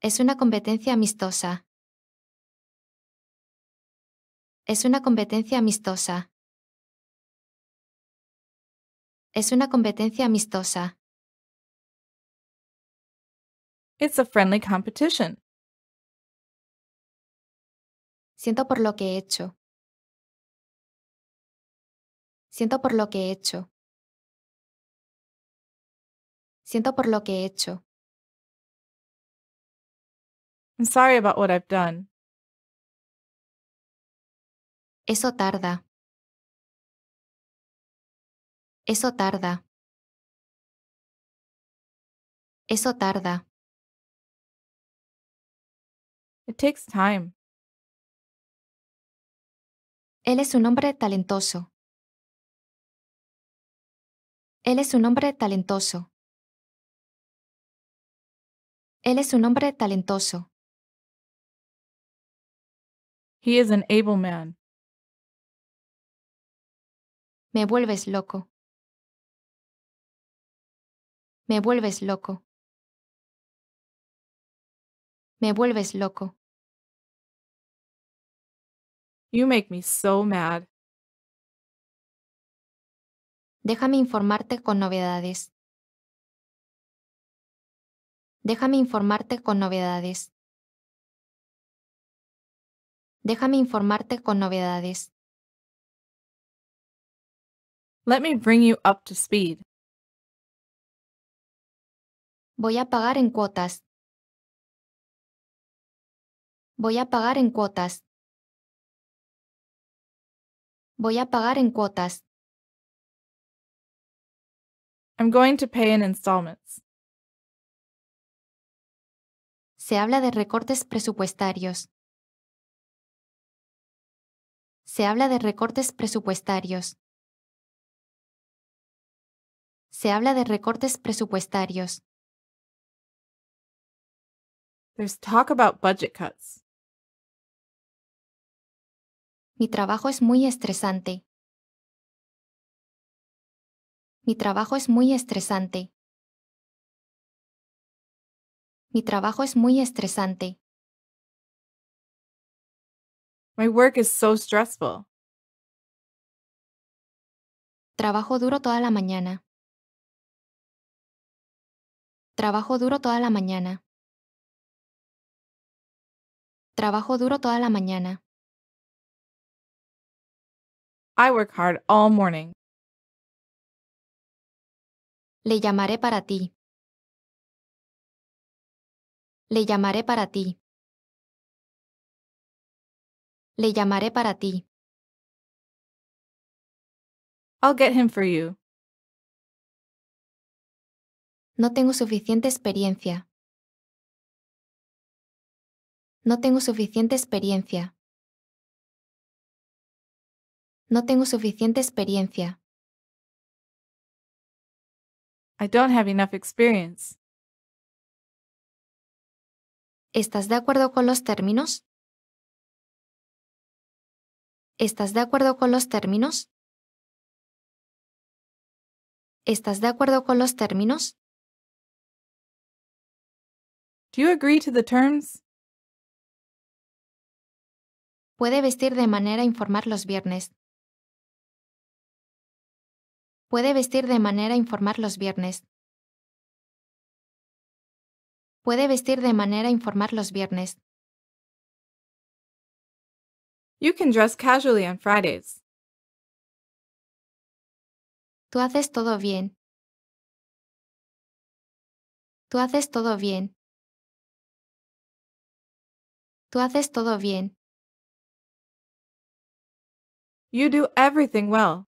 Es una competencia amistosa. Es una competencia amistosa. Es una competencia amistosa. It's a friendly competition. Siento por lo que he hecho. Siento por lo que he hecho. Siento por lo que he hecho. I'm sorry about what I've done. Eso tarda. Eso tarda. Eso tarda. It takes time. Él es un hombre talentoso. Él es un hombre talentoso. Él es un hombre talentoso. He is an able man. Me vuelves loco. Me vuelves loco. Me vuelves loco. You make me so mad. Déjame informarte con novedades. Déjame informarte con novedades. Déjame informarte con novedades. Let me bring you up to speed. Voy a pagar en cuotas. Voy a pagar en cuotas. Voy a pagar en cuotas. I'm going to pay in installments. Se habla de recortes presupuestarios. Se habla de recortes presupuestarios. Se habla de recortes presupuestarios. There's talk about budget cuts. Mi trabajo es muy estresante. Mi trabajo es muy estresante. Mi trabajo es muy estresante. My work is so stressful. Trabajo duro toda la mañana. Trabajo duro toda la mañana. Trabajo duro toda la mañana. I work hard all morning. Le llamaré para ti. Le llamaré para ti. Le llamaré para ti. I'll get him for you. No tengo suficiente experiencia. No tengo suficiente experiencia. No tengo suficiente experiencia. I don't have enough experience. ¿Estás de acuerdo con los términos? ¿Estás de acuerdo con los términos? ¿Estás de acuerdo con los términos? Do you agree to the terms? Puede vestir de manera informal los viernes. Puede vestir de manera informal los viernes. Puede vestir de manera informal los viernes. You can dress casually on Fridays. Tú haces todo bien. Tú haces todo bien. Tú haces todo bien. You do everything well.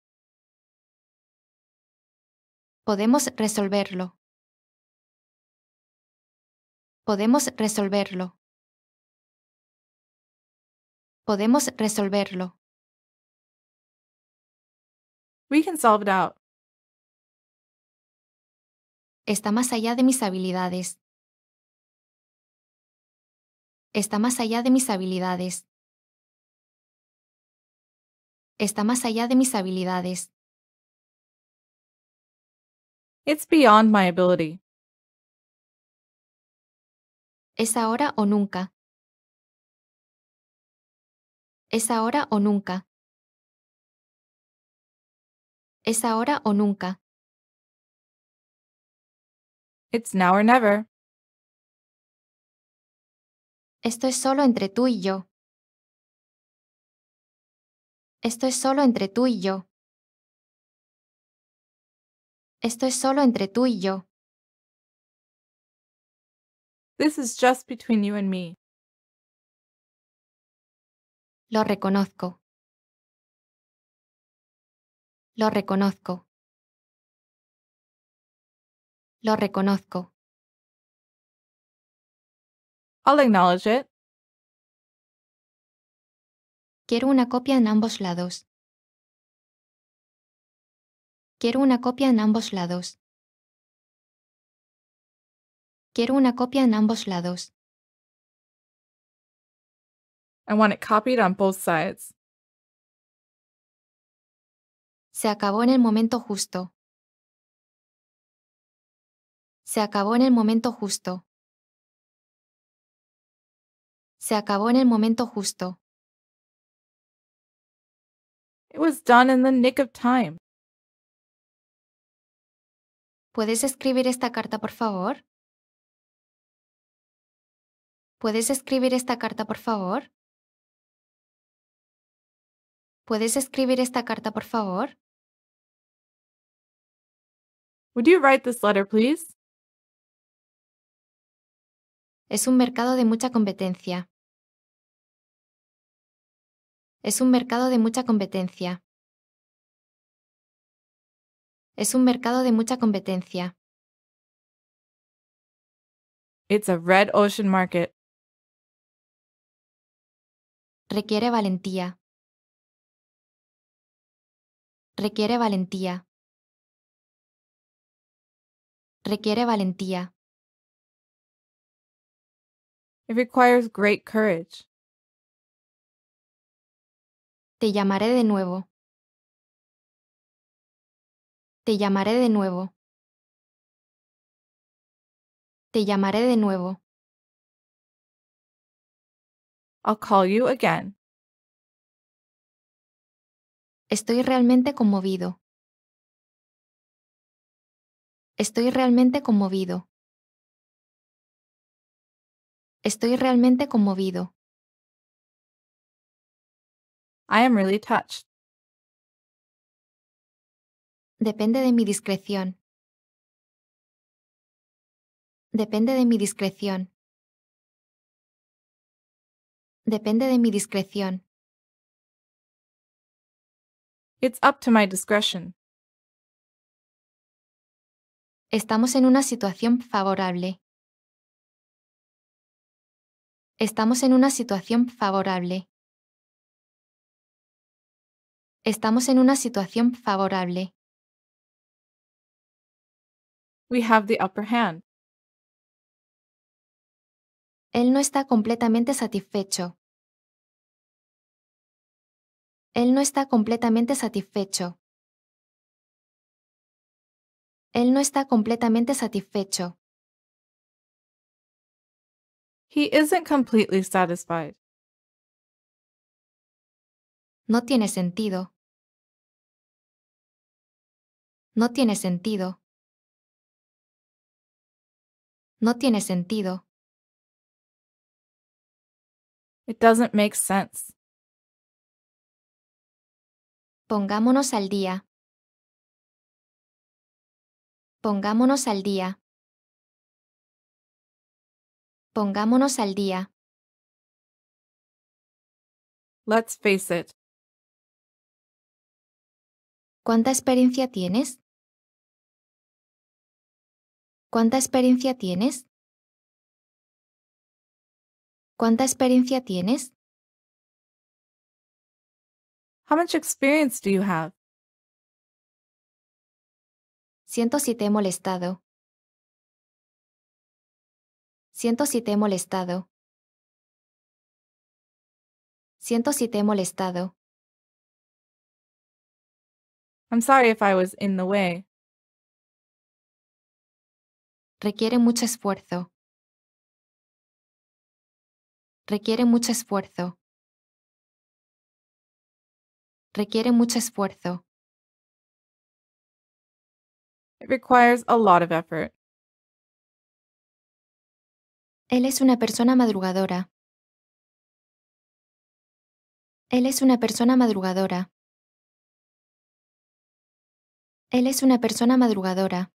Podemos resolverlo. Podemos resolverlo. Podemos resolverlo. We can solve it out. Está más allá de mis habilidades. Está más allá de mis habilidades. Está más allá de mis habilidades. It's beyond my ability. Es ahora o nunca. Es ahora o nunca. Es ahora o nunca. It's now or never. Esto es solo entre tú y yo. Esto es solo entre tú y yo. Esto es solo entre tú y yo. This is just between you and me. Lo reconozco. Lo reconozco. Lo reconozco. I'll acknowledge it. Quiero una copia en ambos lados. Quiero una copia en ambos lados. Quiero una copia en ambos lados. I want it copied on both sides. Se acabó en el momento justo. Se acabó en el momento justo. Se acabó en el momento justo. It was done in the nick of time. ¿Puedes escribir esta carta, por favor? ¿Puedes escribir esta carta, por favor? ¿Puedes escribir esta carta, por favor? Would you write this letter, please? Es un mercado de mucha competencia. Es un mercado de mucha competencia. Es un mercado de mucha competencia. It's a red ocean market. Requiere valentía. Requiere valentía. Requiere valentía. It requires great courage. Te llamaré de nuevo. Te llamaré de nuevo. Te llamaré de nuevo. I'll call you again. Estoy realmente conmovido. Estoy realmente conmovido. Estoy realmente conmovido. I am really touched. Depende de mi discreción. Depende de mi discreción. Depende de mi discreción. It's up to my discretion. Estamos en una situación favorable. Estamos en una situación favorable. Estamos en una situación favorable we have the upper hand. Él no está completamente satisfecho. Él no está completamente satisfecho. Él no está completamente satisfecho. He isn't completely satisfied. No tiene sentido. No tiene sentido. No tiene sentido. It doesn't make sense. Pongámonos al día. Pongámonos al día. Pongámonos al día. Let's face it. ¿Cuánta experiencia tienes? ¿Cuánta experiencia tienes? ¿Cuánta experiencia tienes? do you have? Siento si te he molestado. Siento si te he molestado. Siento si te he molestado. I'm sorry if I was in the way requiere mucho esfuerzo. Requiere mucho esfuerzo. Requiere mucho esfuerzo. It requires a lot of effort. Él es una persona madrugadora. Él es una persona madrugadora. Él es una persona madrugadora.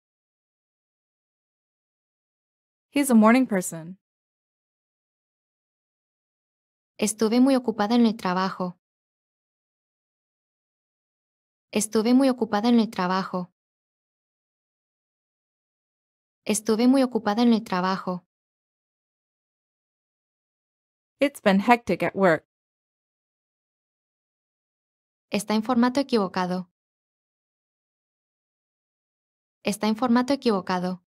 He's a morning person. Estuve muy ocupada en el trabajo. Estuve muy ocupada en el trabajo. Estuve muy ocupada en el trabajo. It's been hectic at work. Está en formato equivocado. Está en formato equivocado.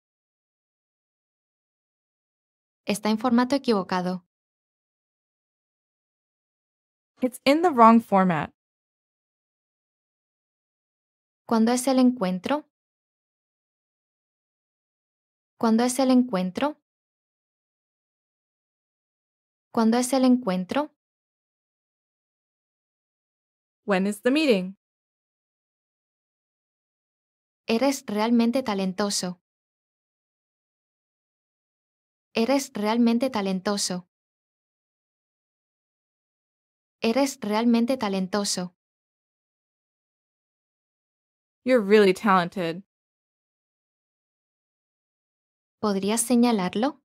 está en formato equivocado. It's in the wrong format. ¿Cuándo es el encuentro? ¿Cuándo es el encuentro? ¿Cuándo es el encuentro? When is the meeting? Eres realmente talentoso. Eres realmente talentoso. Eres realmente talentoso. You're really talented. ¿Podrías señalarlo?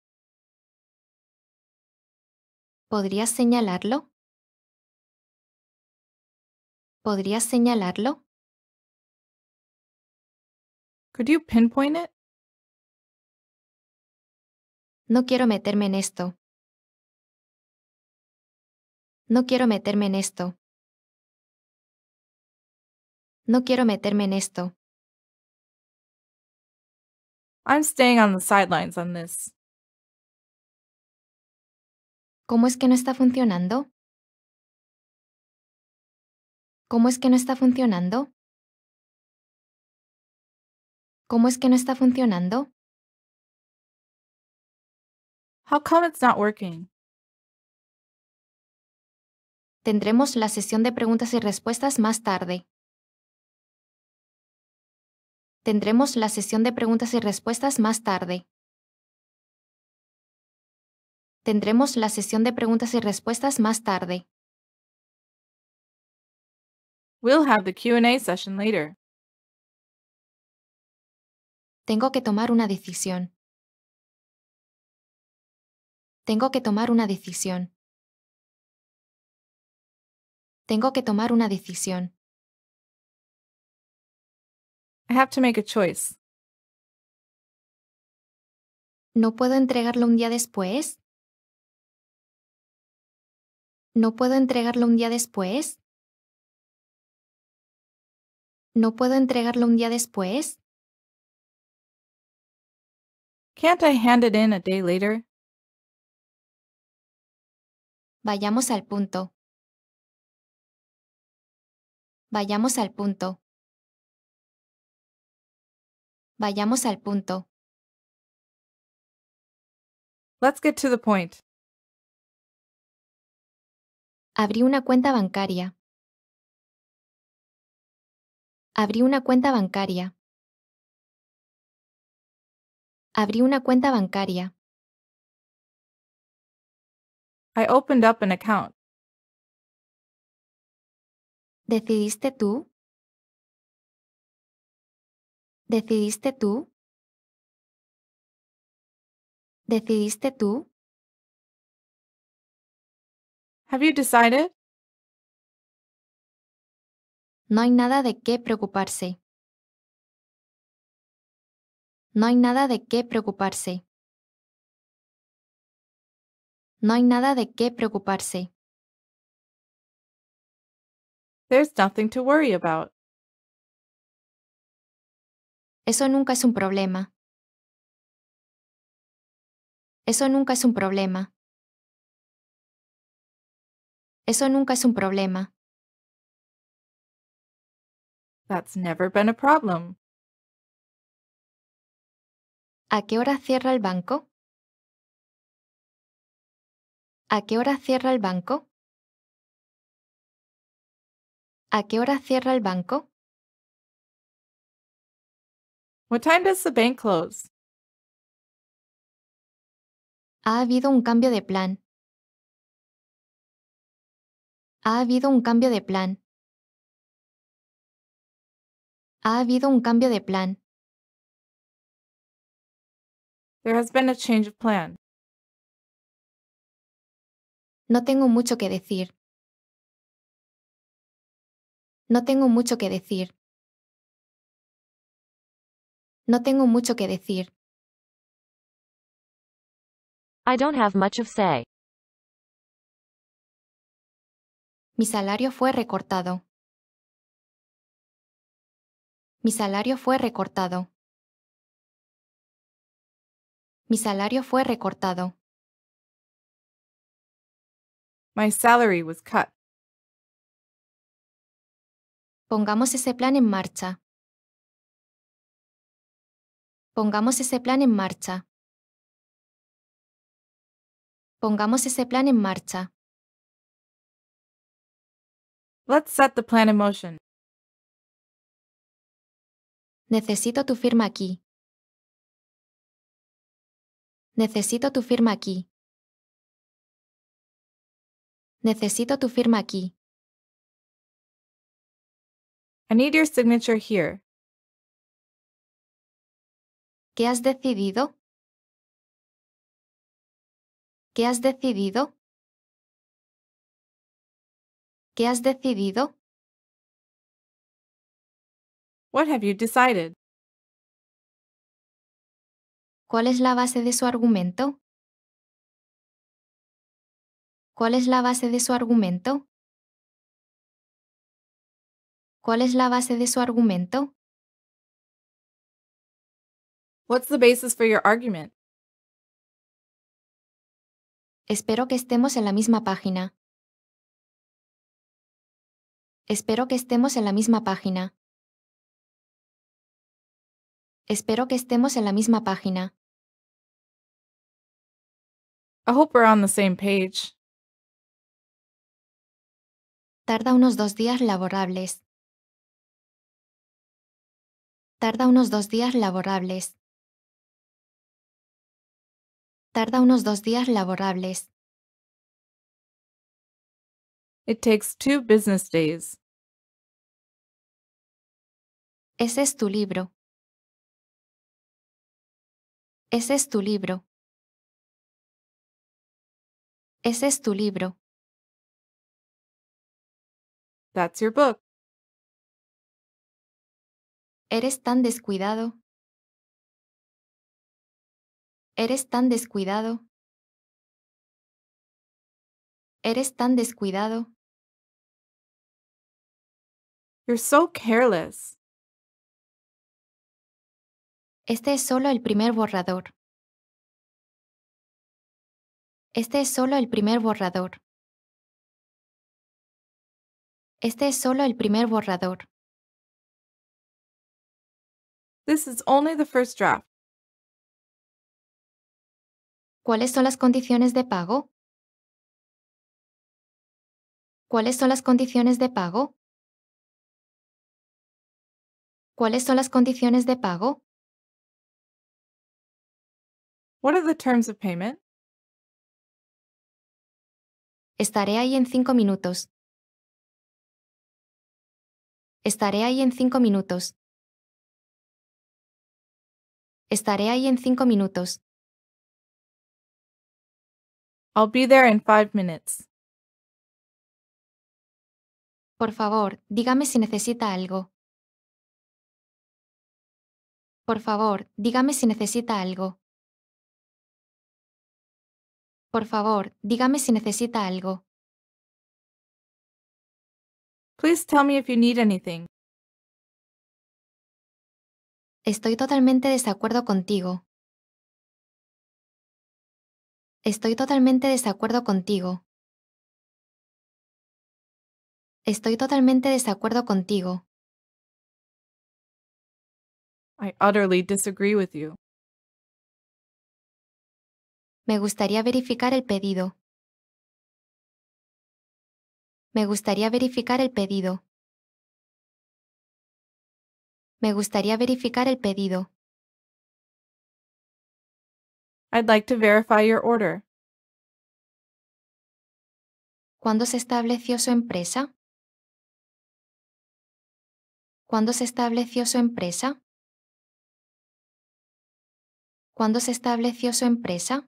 ¿Podrías señalarlo? ¿Podrías señalarlo? Could you pinpoint it? No quiero meterme en esto. No quiero meterme en esto. No quiero meterme en esto. I'm staying on the sidelines on this. ¿Cómo es que no está funcionando? ¿Cómo es que no está funcionando? ¿Cómo es que no está funcionando? How come it's not working? Tendremos la sesión de preguntas y respuestas más tarde. Tendremos la sesión de preguntas y respuestas más tarde. Tendremos la sesión de preguntas y respuestas más tarde. We'll have the Q&A session later. Tengo que tomar una decisión. Tengo que tomar una decisión. Tengo que tomar una decisión. I have to make a choice. ¿No puedo entregarlo un día después? ¿No puedo entregarlo un día después? ¿No puedo entregarlo un día después? Can't I hand it in a day later? Vayamos al punto. Vayamos al punto. Vayamos al punto. Let's get to the point. Abrí una cuenta bancaria. Abrí una cuenta bancaria. Abrí una cuenta bancaria. I opened up an account. ¿Decidiste tú? ¿Decidiste tú? ¿Decidiste tú? Have you decided? No hay nada de qué preocuparse. No hay nada de qué preocuparse. No hay nada de qué preocuparse. There's nothing to worry about. Eso nunca es un problema. Eso nunca es un problema. Eso nunca es un problema. That's never been a problem. ¿A qué hora cierra el banco? ¿A qué hora cierra el banco? ¿A qué hora cierra el banco? What time does the bank close? Ha habido un cambio de plan. Ha habido un cambio de plan. Ha habido un cambio de plan. There has been a change of plan. No tengo mucho que decir. No tengo mucho que decir. No tengo mucho que decir. I don't have much of say. Mi salario fue recortado. Mi salario fue recortado. Mi salario fue recortado. My salary was cut. Pongamos ese plan en marcha. Pongamos ese plan en marcha. Pongamos ese plan en marcha. Let's set the plan in motion. Necesito tu firma aquí. Necesito tu firma aquí. Necesito tu firma aquí. I need your signature here. ¿Qué has decidido? ¿Qué has decidido? ¿Qué has decidido? What have you decided? ¿Cuál es la base de su argumento? ¿Cuál es la base de su argumento? ¿Cuál es la base de su argumento? What's the basis for your argument? Espero que estemos en la misma página. Espero que estemos en la misma página. Espero que estemos en la misma página. I hope we're on the same page. Tarda unos dos días laborables. Tarda unos dos días laborables. Tarda unos dos días laborables. It takes two business days. Ese es tu libro. Ese es tu libro. Ese es tu libro. That's your book. Eres tan descuidado. Eres tan descuidado. Eres tan descuidado. You're so careless. Este es solo el primer borrador. Este es solo el primer borrador. Este es solo el primer borrador. This is only the first draft. ¿Cuáles son las condiciones de pago? ¿Cuáles son las condiciones de pago? ¿Cuáles son las condiciones de pago? What are the terms of payment? Estaré ahí en cinco minutos. Estaré ahí en cinco minutos. Estaré ahí en cinco minutos. I'll be there in five minutes. Por favor, dígame si necesita algo. Por favor, dígame si necesita algo. Por favor, dígame si necesita algo. Please tell me if you need anything. Estoy totalmente desacuerdo contigo. Estoy totalmente desacuerdo contigo. Estoy totalmente desacuerdo contigo. I utterly disagree with you. Me gustaría verificar el pedido. Me gustaría verificar el pedido. Me gustaría verificar el pedido. I'd like to verify your order. ¿Cuándo se estableció su empresa? ¿Cuándo se estableció su empresa? ¿Cuándo se estableció su empresa?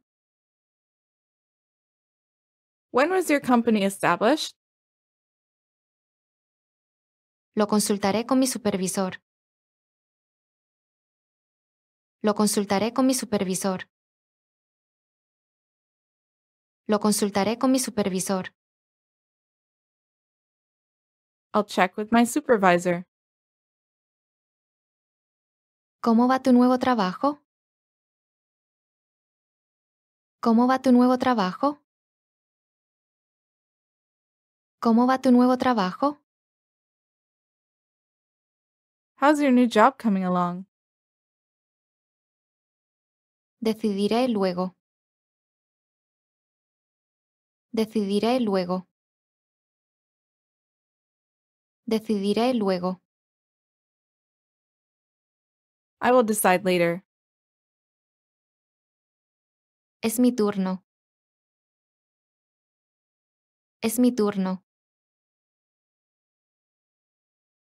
When was your company established? Lo consultaré con mi supervisor. Lo consultaré con mi supervisor. Lo consultaré con mi supervisor. I'll check with my supervisor. ¿Cómo va tu nuevo trabajo? ¿Cómo va tu nuevo trabajo? ¿Cómo va tu nuevo trabajo? How's your new job coming along? Decidiré luego. Decidiré luego. Decidiré luego. I will decide later. Es mi turno. Es mi turno.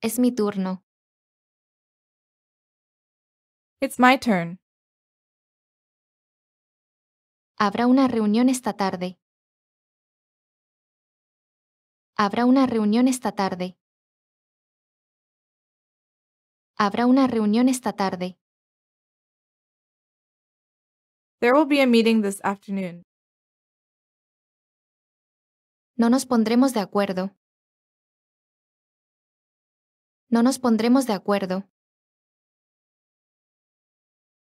Es mi turno. It's my turn. Habrá una reunión esta tarde. Habrá una reunión esta tarde. Habrá una reunión esta tarde. There will be a meeting this afternoon. No nos pondremos de acuerdo. No nos pondremos de acuerdo.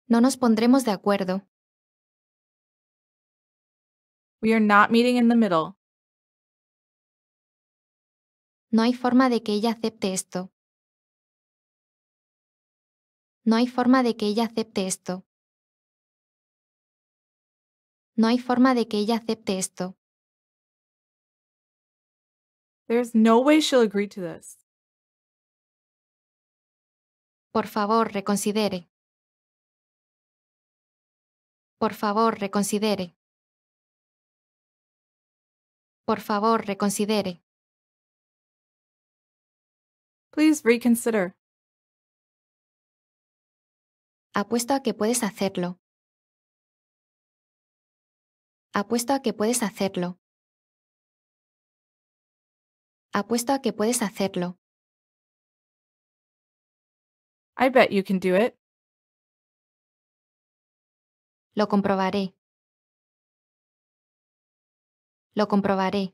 No nos pondremos de acuerdo. We are not meeting in the middle. No hay forma de que ella acepte esto. No hay forma de que ella acepte esto. No hay forma de que ella acepte esto. There's no way she'll agree to this. Por favor, reconsidere. Por favor, reconsidere. Por favor, reconsidere. Please reconsider. Apuesto a que puedes hacerlo. Apuesto a que puedes hacerlo. Apuesto a que puedes hacerlo. I bet you can do it. Lo comprobaré. Lo comprobaré.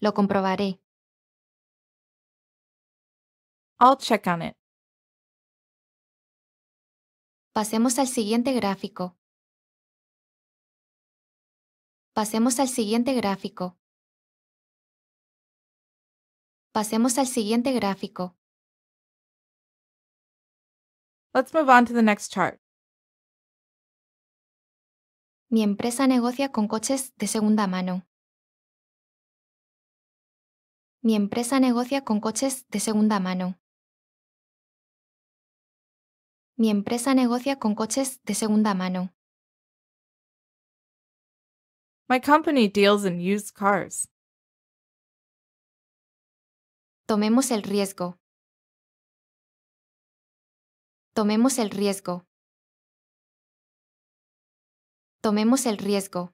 Lo comprobaré. I'll check on it. Pasemos al siguiente gráfico. Pasemos al siguiente gráfico. Pasemos al siguiente gráfico. Let's move on to the next chart. Mi empresa negocia con coches de segunda mano. Mi empresa negocia con coches de segunda mano. Mi empresa negocia con coches de segunda mano. My company deals in used cars. Tomemos el riesgo. Tomemos el riesgo. Tomemos el riesgo.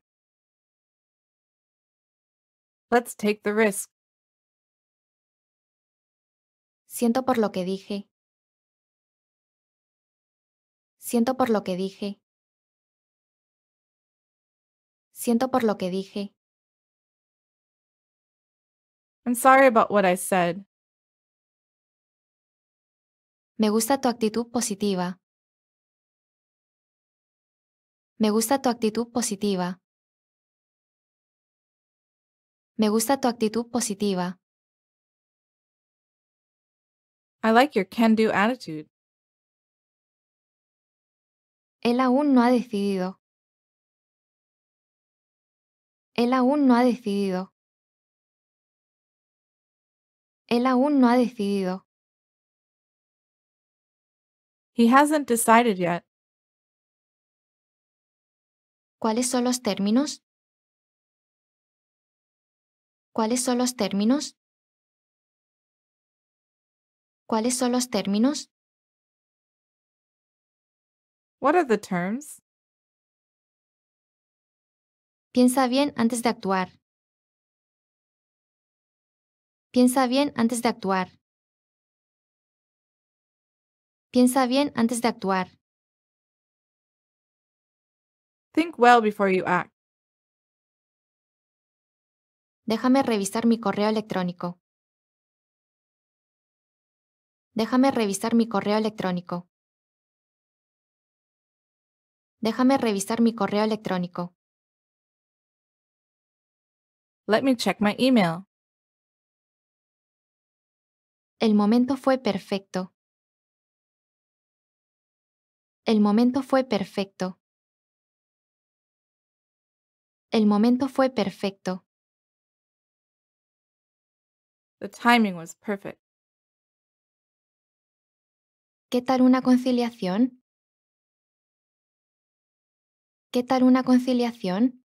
Let's take the risk. Siento por lo que dije. Siento por lo que dije. Siento por lo que dije. I'm sorry about what I said. Me gusta tu actitud positiva. Me gusta tu actitud positiva. Me gusta tu actitud positiva. I like your can-do attitude. Él aún no ha decidido. Él aún no ha decidido. Él aún no ha decidido. He hasn't decided yet. ¿Cuáles son los términos? ¿Cuáles son los términos? ¿Cuáles son los términos? What are the terms? Piensa bien antes de actuar. Piensa bien antes de actuar. Piensa bien antes de actuar. Think well before you act. Déjame revisar mi correo electrónico. Déjame revisar mi correo electrónico. Déjame revisar mi correo electrónico. Let me check my email. El momento fue perfecto. El momento fue perfecto. El momento fue perfecto. The timing was perfect. ¿Qué tal una conciliación? ¿Qué tal una conciliación?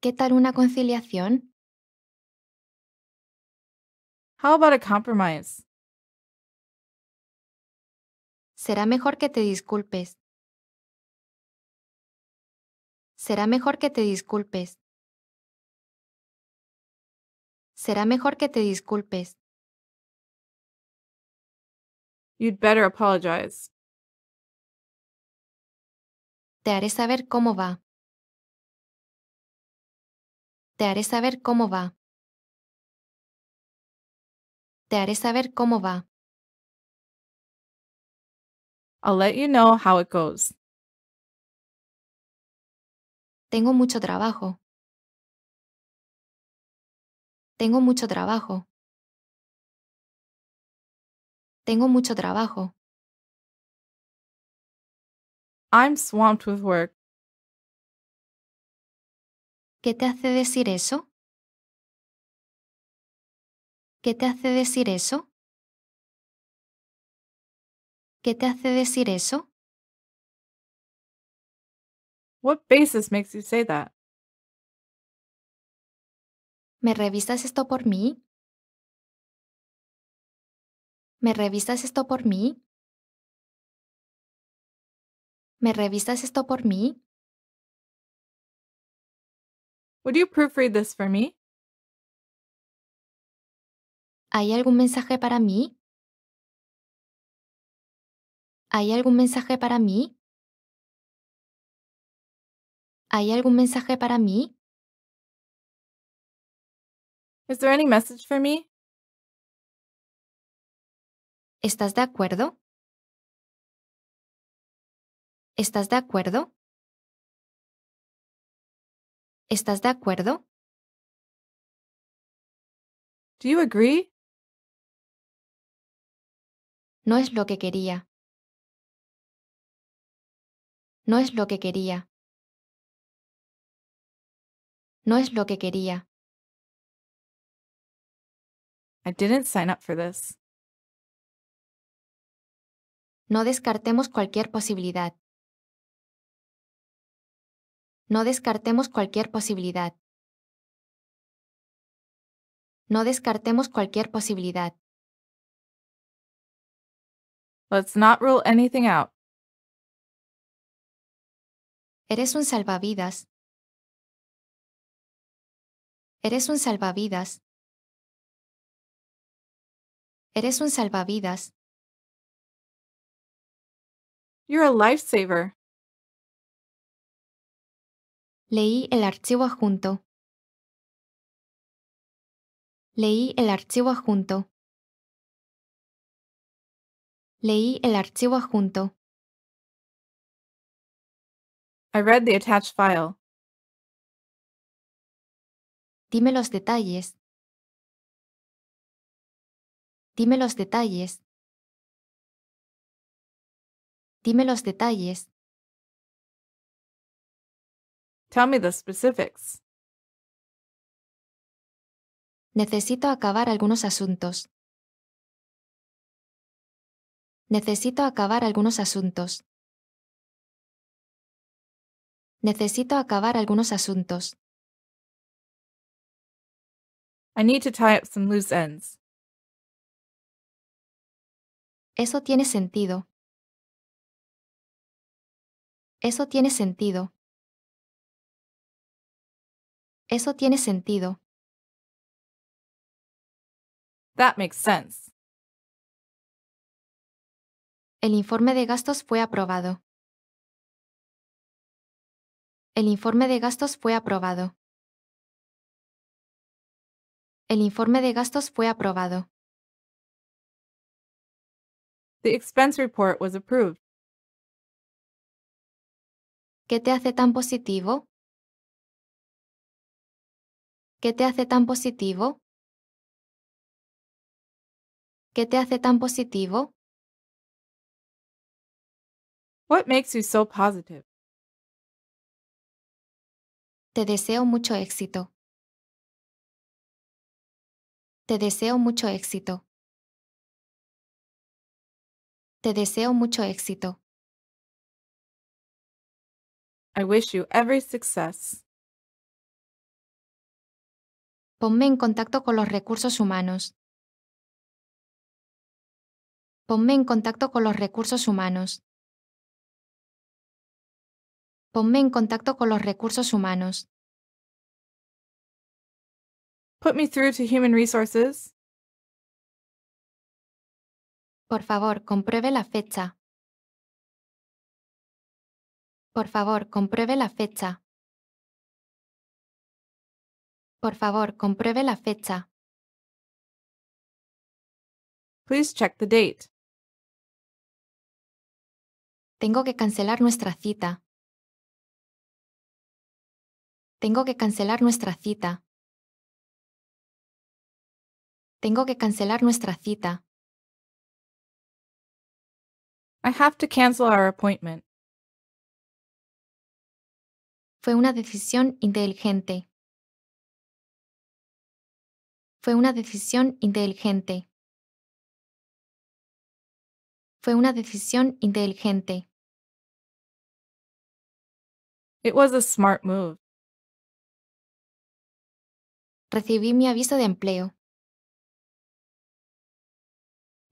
¿Qué tal una conciliación? How about a compromise? Será mejor que te disculpes. Será mejor que te disculpes. Será mejor que te disculpes. You'd better apologize. Te haré saber cómo va. Te haré saber cómo va. Te haré saber cómo va. I'll let you know how it goes. Tengo mucho trabajo. Tengo mucho trabajo. Tengo mucho trabajo. I'm swamped with work. ¿Qué te hace decir eso? ¿Qué te hace decir eso? ¿Qué te hace decir eso? What basis makes you say that? ¿Me revisas esto por mí? ¿Me revisas esto por mí? ¿Me revisas esto por mí? Would you proofread this for me? ¿Hay algún mensaje para mí? ¿Hay algún mensaje para mí? ¿Hay algún mensaje para mí? there any message for me? ¿Estás de acuerdo? ¿Estás de acuerdo? ¿Estás de acuerdo? Do you agree? No es lo que quería. No es lo que quería. No es lo que quería. I didn't sign up for this. No descartemos cualquier posibilidad. No descartemos cualquier posibilidad. No descartemos cualquier posibilidad. Let's not rule anything out. Eres un salvavidas. Eres un salvavidas. Eres un salvavidas. You're a lifesaver. Leí el archivo adjunto. Leí el archivo adjunto. Leí el archivo adjunto. I read the attached file. Dime los detalles. Dime los detalles. Dime los detalles. Tell me the specifics. Necesito acabar algunos asuntos. Necesito acabar algunos asuntos. Necesito acabar algunos asuntos. I need to tie up some loose ends. Eso tiene sentido. Eso tiene sentido. Eso tiene sentido. That makes sense. El informe de gastos fue aprobado. El informe de gastos fue aprobado. El informe de gastos fue aprobado. The expense report was approved. ¿Qué te hace tan positivo? ¿Qué te hace tan positivo? ¿Qué te hace tan positivo? What makes you so positive? Te deseo mucho éxito. Te deseo mucho éxito. Te deseo mucho éxito. I wish you every success. Ponme en contacto con los recursos humanos. Ponme en contacto con los recursos humanos. Ponme en contacto con los recursos humanos. Put me through to human resources. Por favor, compruebe la fecha. Por favor, compruebe la fecha. Por favor, compruebe la fecha. Please check the date. Tengo que cancelar nuestra cita. Tengo que cancelar nuestra cita. Tengo que cancelar nuestra cita. I have to cancel our appointment. Fue una decisión inteligente. Fue una decisión inteligente. Fue una decisión inteligente. It was a smart move. Recibí mi aviso de empleo.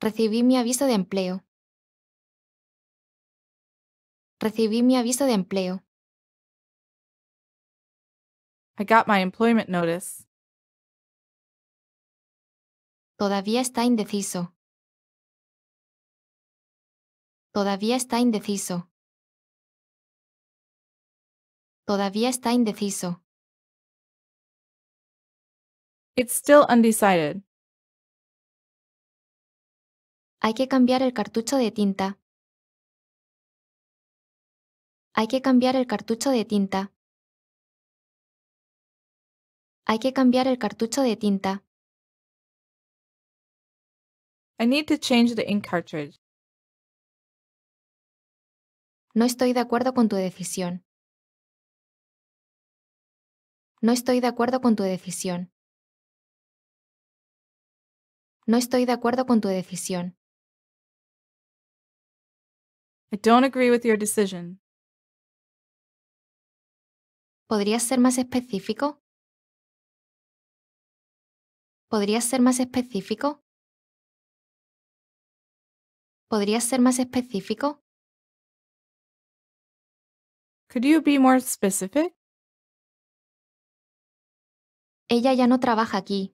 Recibí mi aviso de empleo. Recibí mi aviso de empleo. I got my employment notice. Todavía está indeciso. Todavía está indeciso. Todavía está indeciso. It's still undecided. Hay que cambiar el cartucho de tinta. Hay que cambiar el cartucho de tinta. Hay que cambiar el cartucho de tinta. I need to change the ink cartridge. No estoy de acuerdo con tu decisión. No estoy de acuerdo con tu decisión. No estoy de acuerdo con tu decisión. I don't agree with ¿Podrías ser más específico? ¿Podrías ser más específico? ¿Podrías ser más específico? Could you be more specific? Ella ya no trabaja aquí.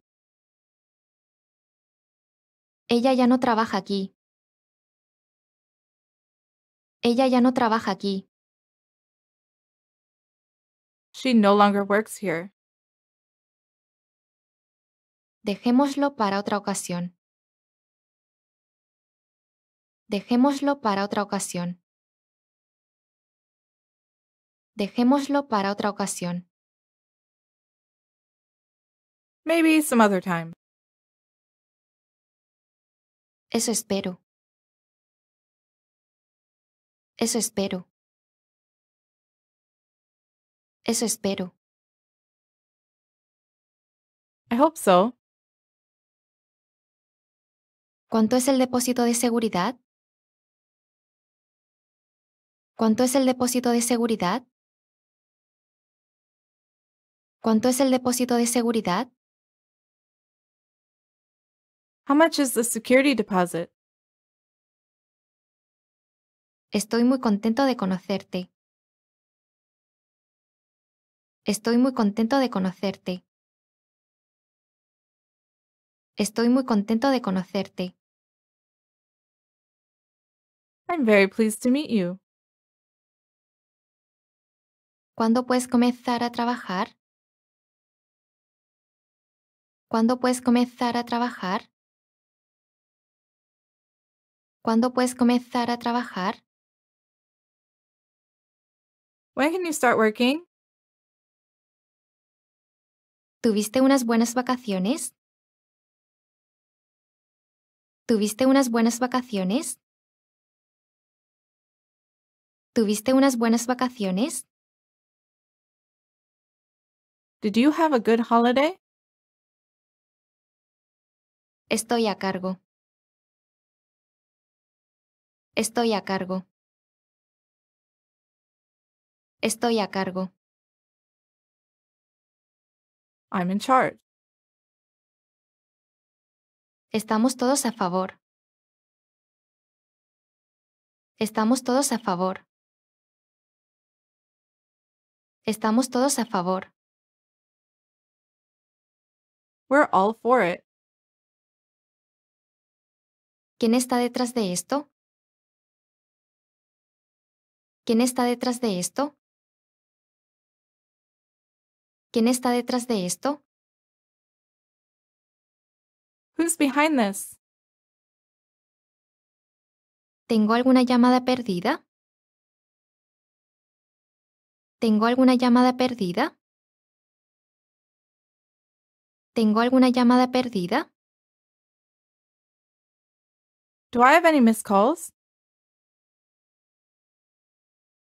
Ella ya no trabaja aquí. Ella ya no trabaja aquí. She no longer works here. Dejémoslo para otra ocasión. Dejémoslo para otra ocasión. Dejémoslo para otra ocasión. Maybe some other time. Eso espero. Eso espero. Eso espero. I hope so. ¿Cuánto es el depósito de seguridad? ¿Cuánto es el depósito de seguridad? ¿Cuánto es el depósito de seguridad? How much is the security deposit? Estoy muy contento de conocerte. Estoy muy contento de conocerte. Estoy muy contento de conocerte. I'm very pleased to meet you. ¿Cuándo puedes comenzar a trabajar? ¿Cuándo puedes comenzar a trabajar? ¿Cuándo puedes comenzar a trabajar? When can you start working? ¿Tuviste unas buenas vacaciones? ¿Tuviste unas buenas vacaciones? ¿Tuviste unas buenas vacaciones? Did you have a good holiday? Estoy a cargo. Estoy a cargo. Estoy a cargo. I'm in charge. Estamos todos a favor. Estamos todos a favor. Estamos todos a favor. We're all for it. ¿Quién está detrás de esto? ¿Quién está detrás de esto? ¿Quién está detrás de esto? Who's behind this? ¿Tengo alguna llamada perdida? ¿Tengo alguna llamada perdida? ¿Tengo alguna llamada perdida? Do I have any missed calls?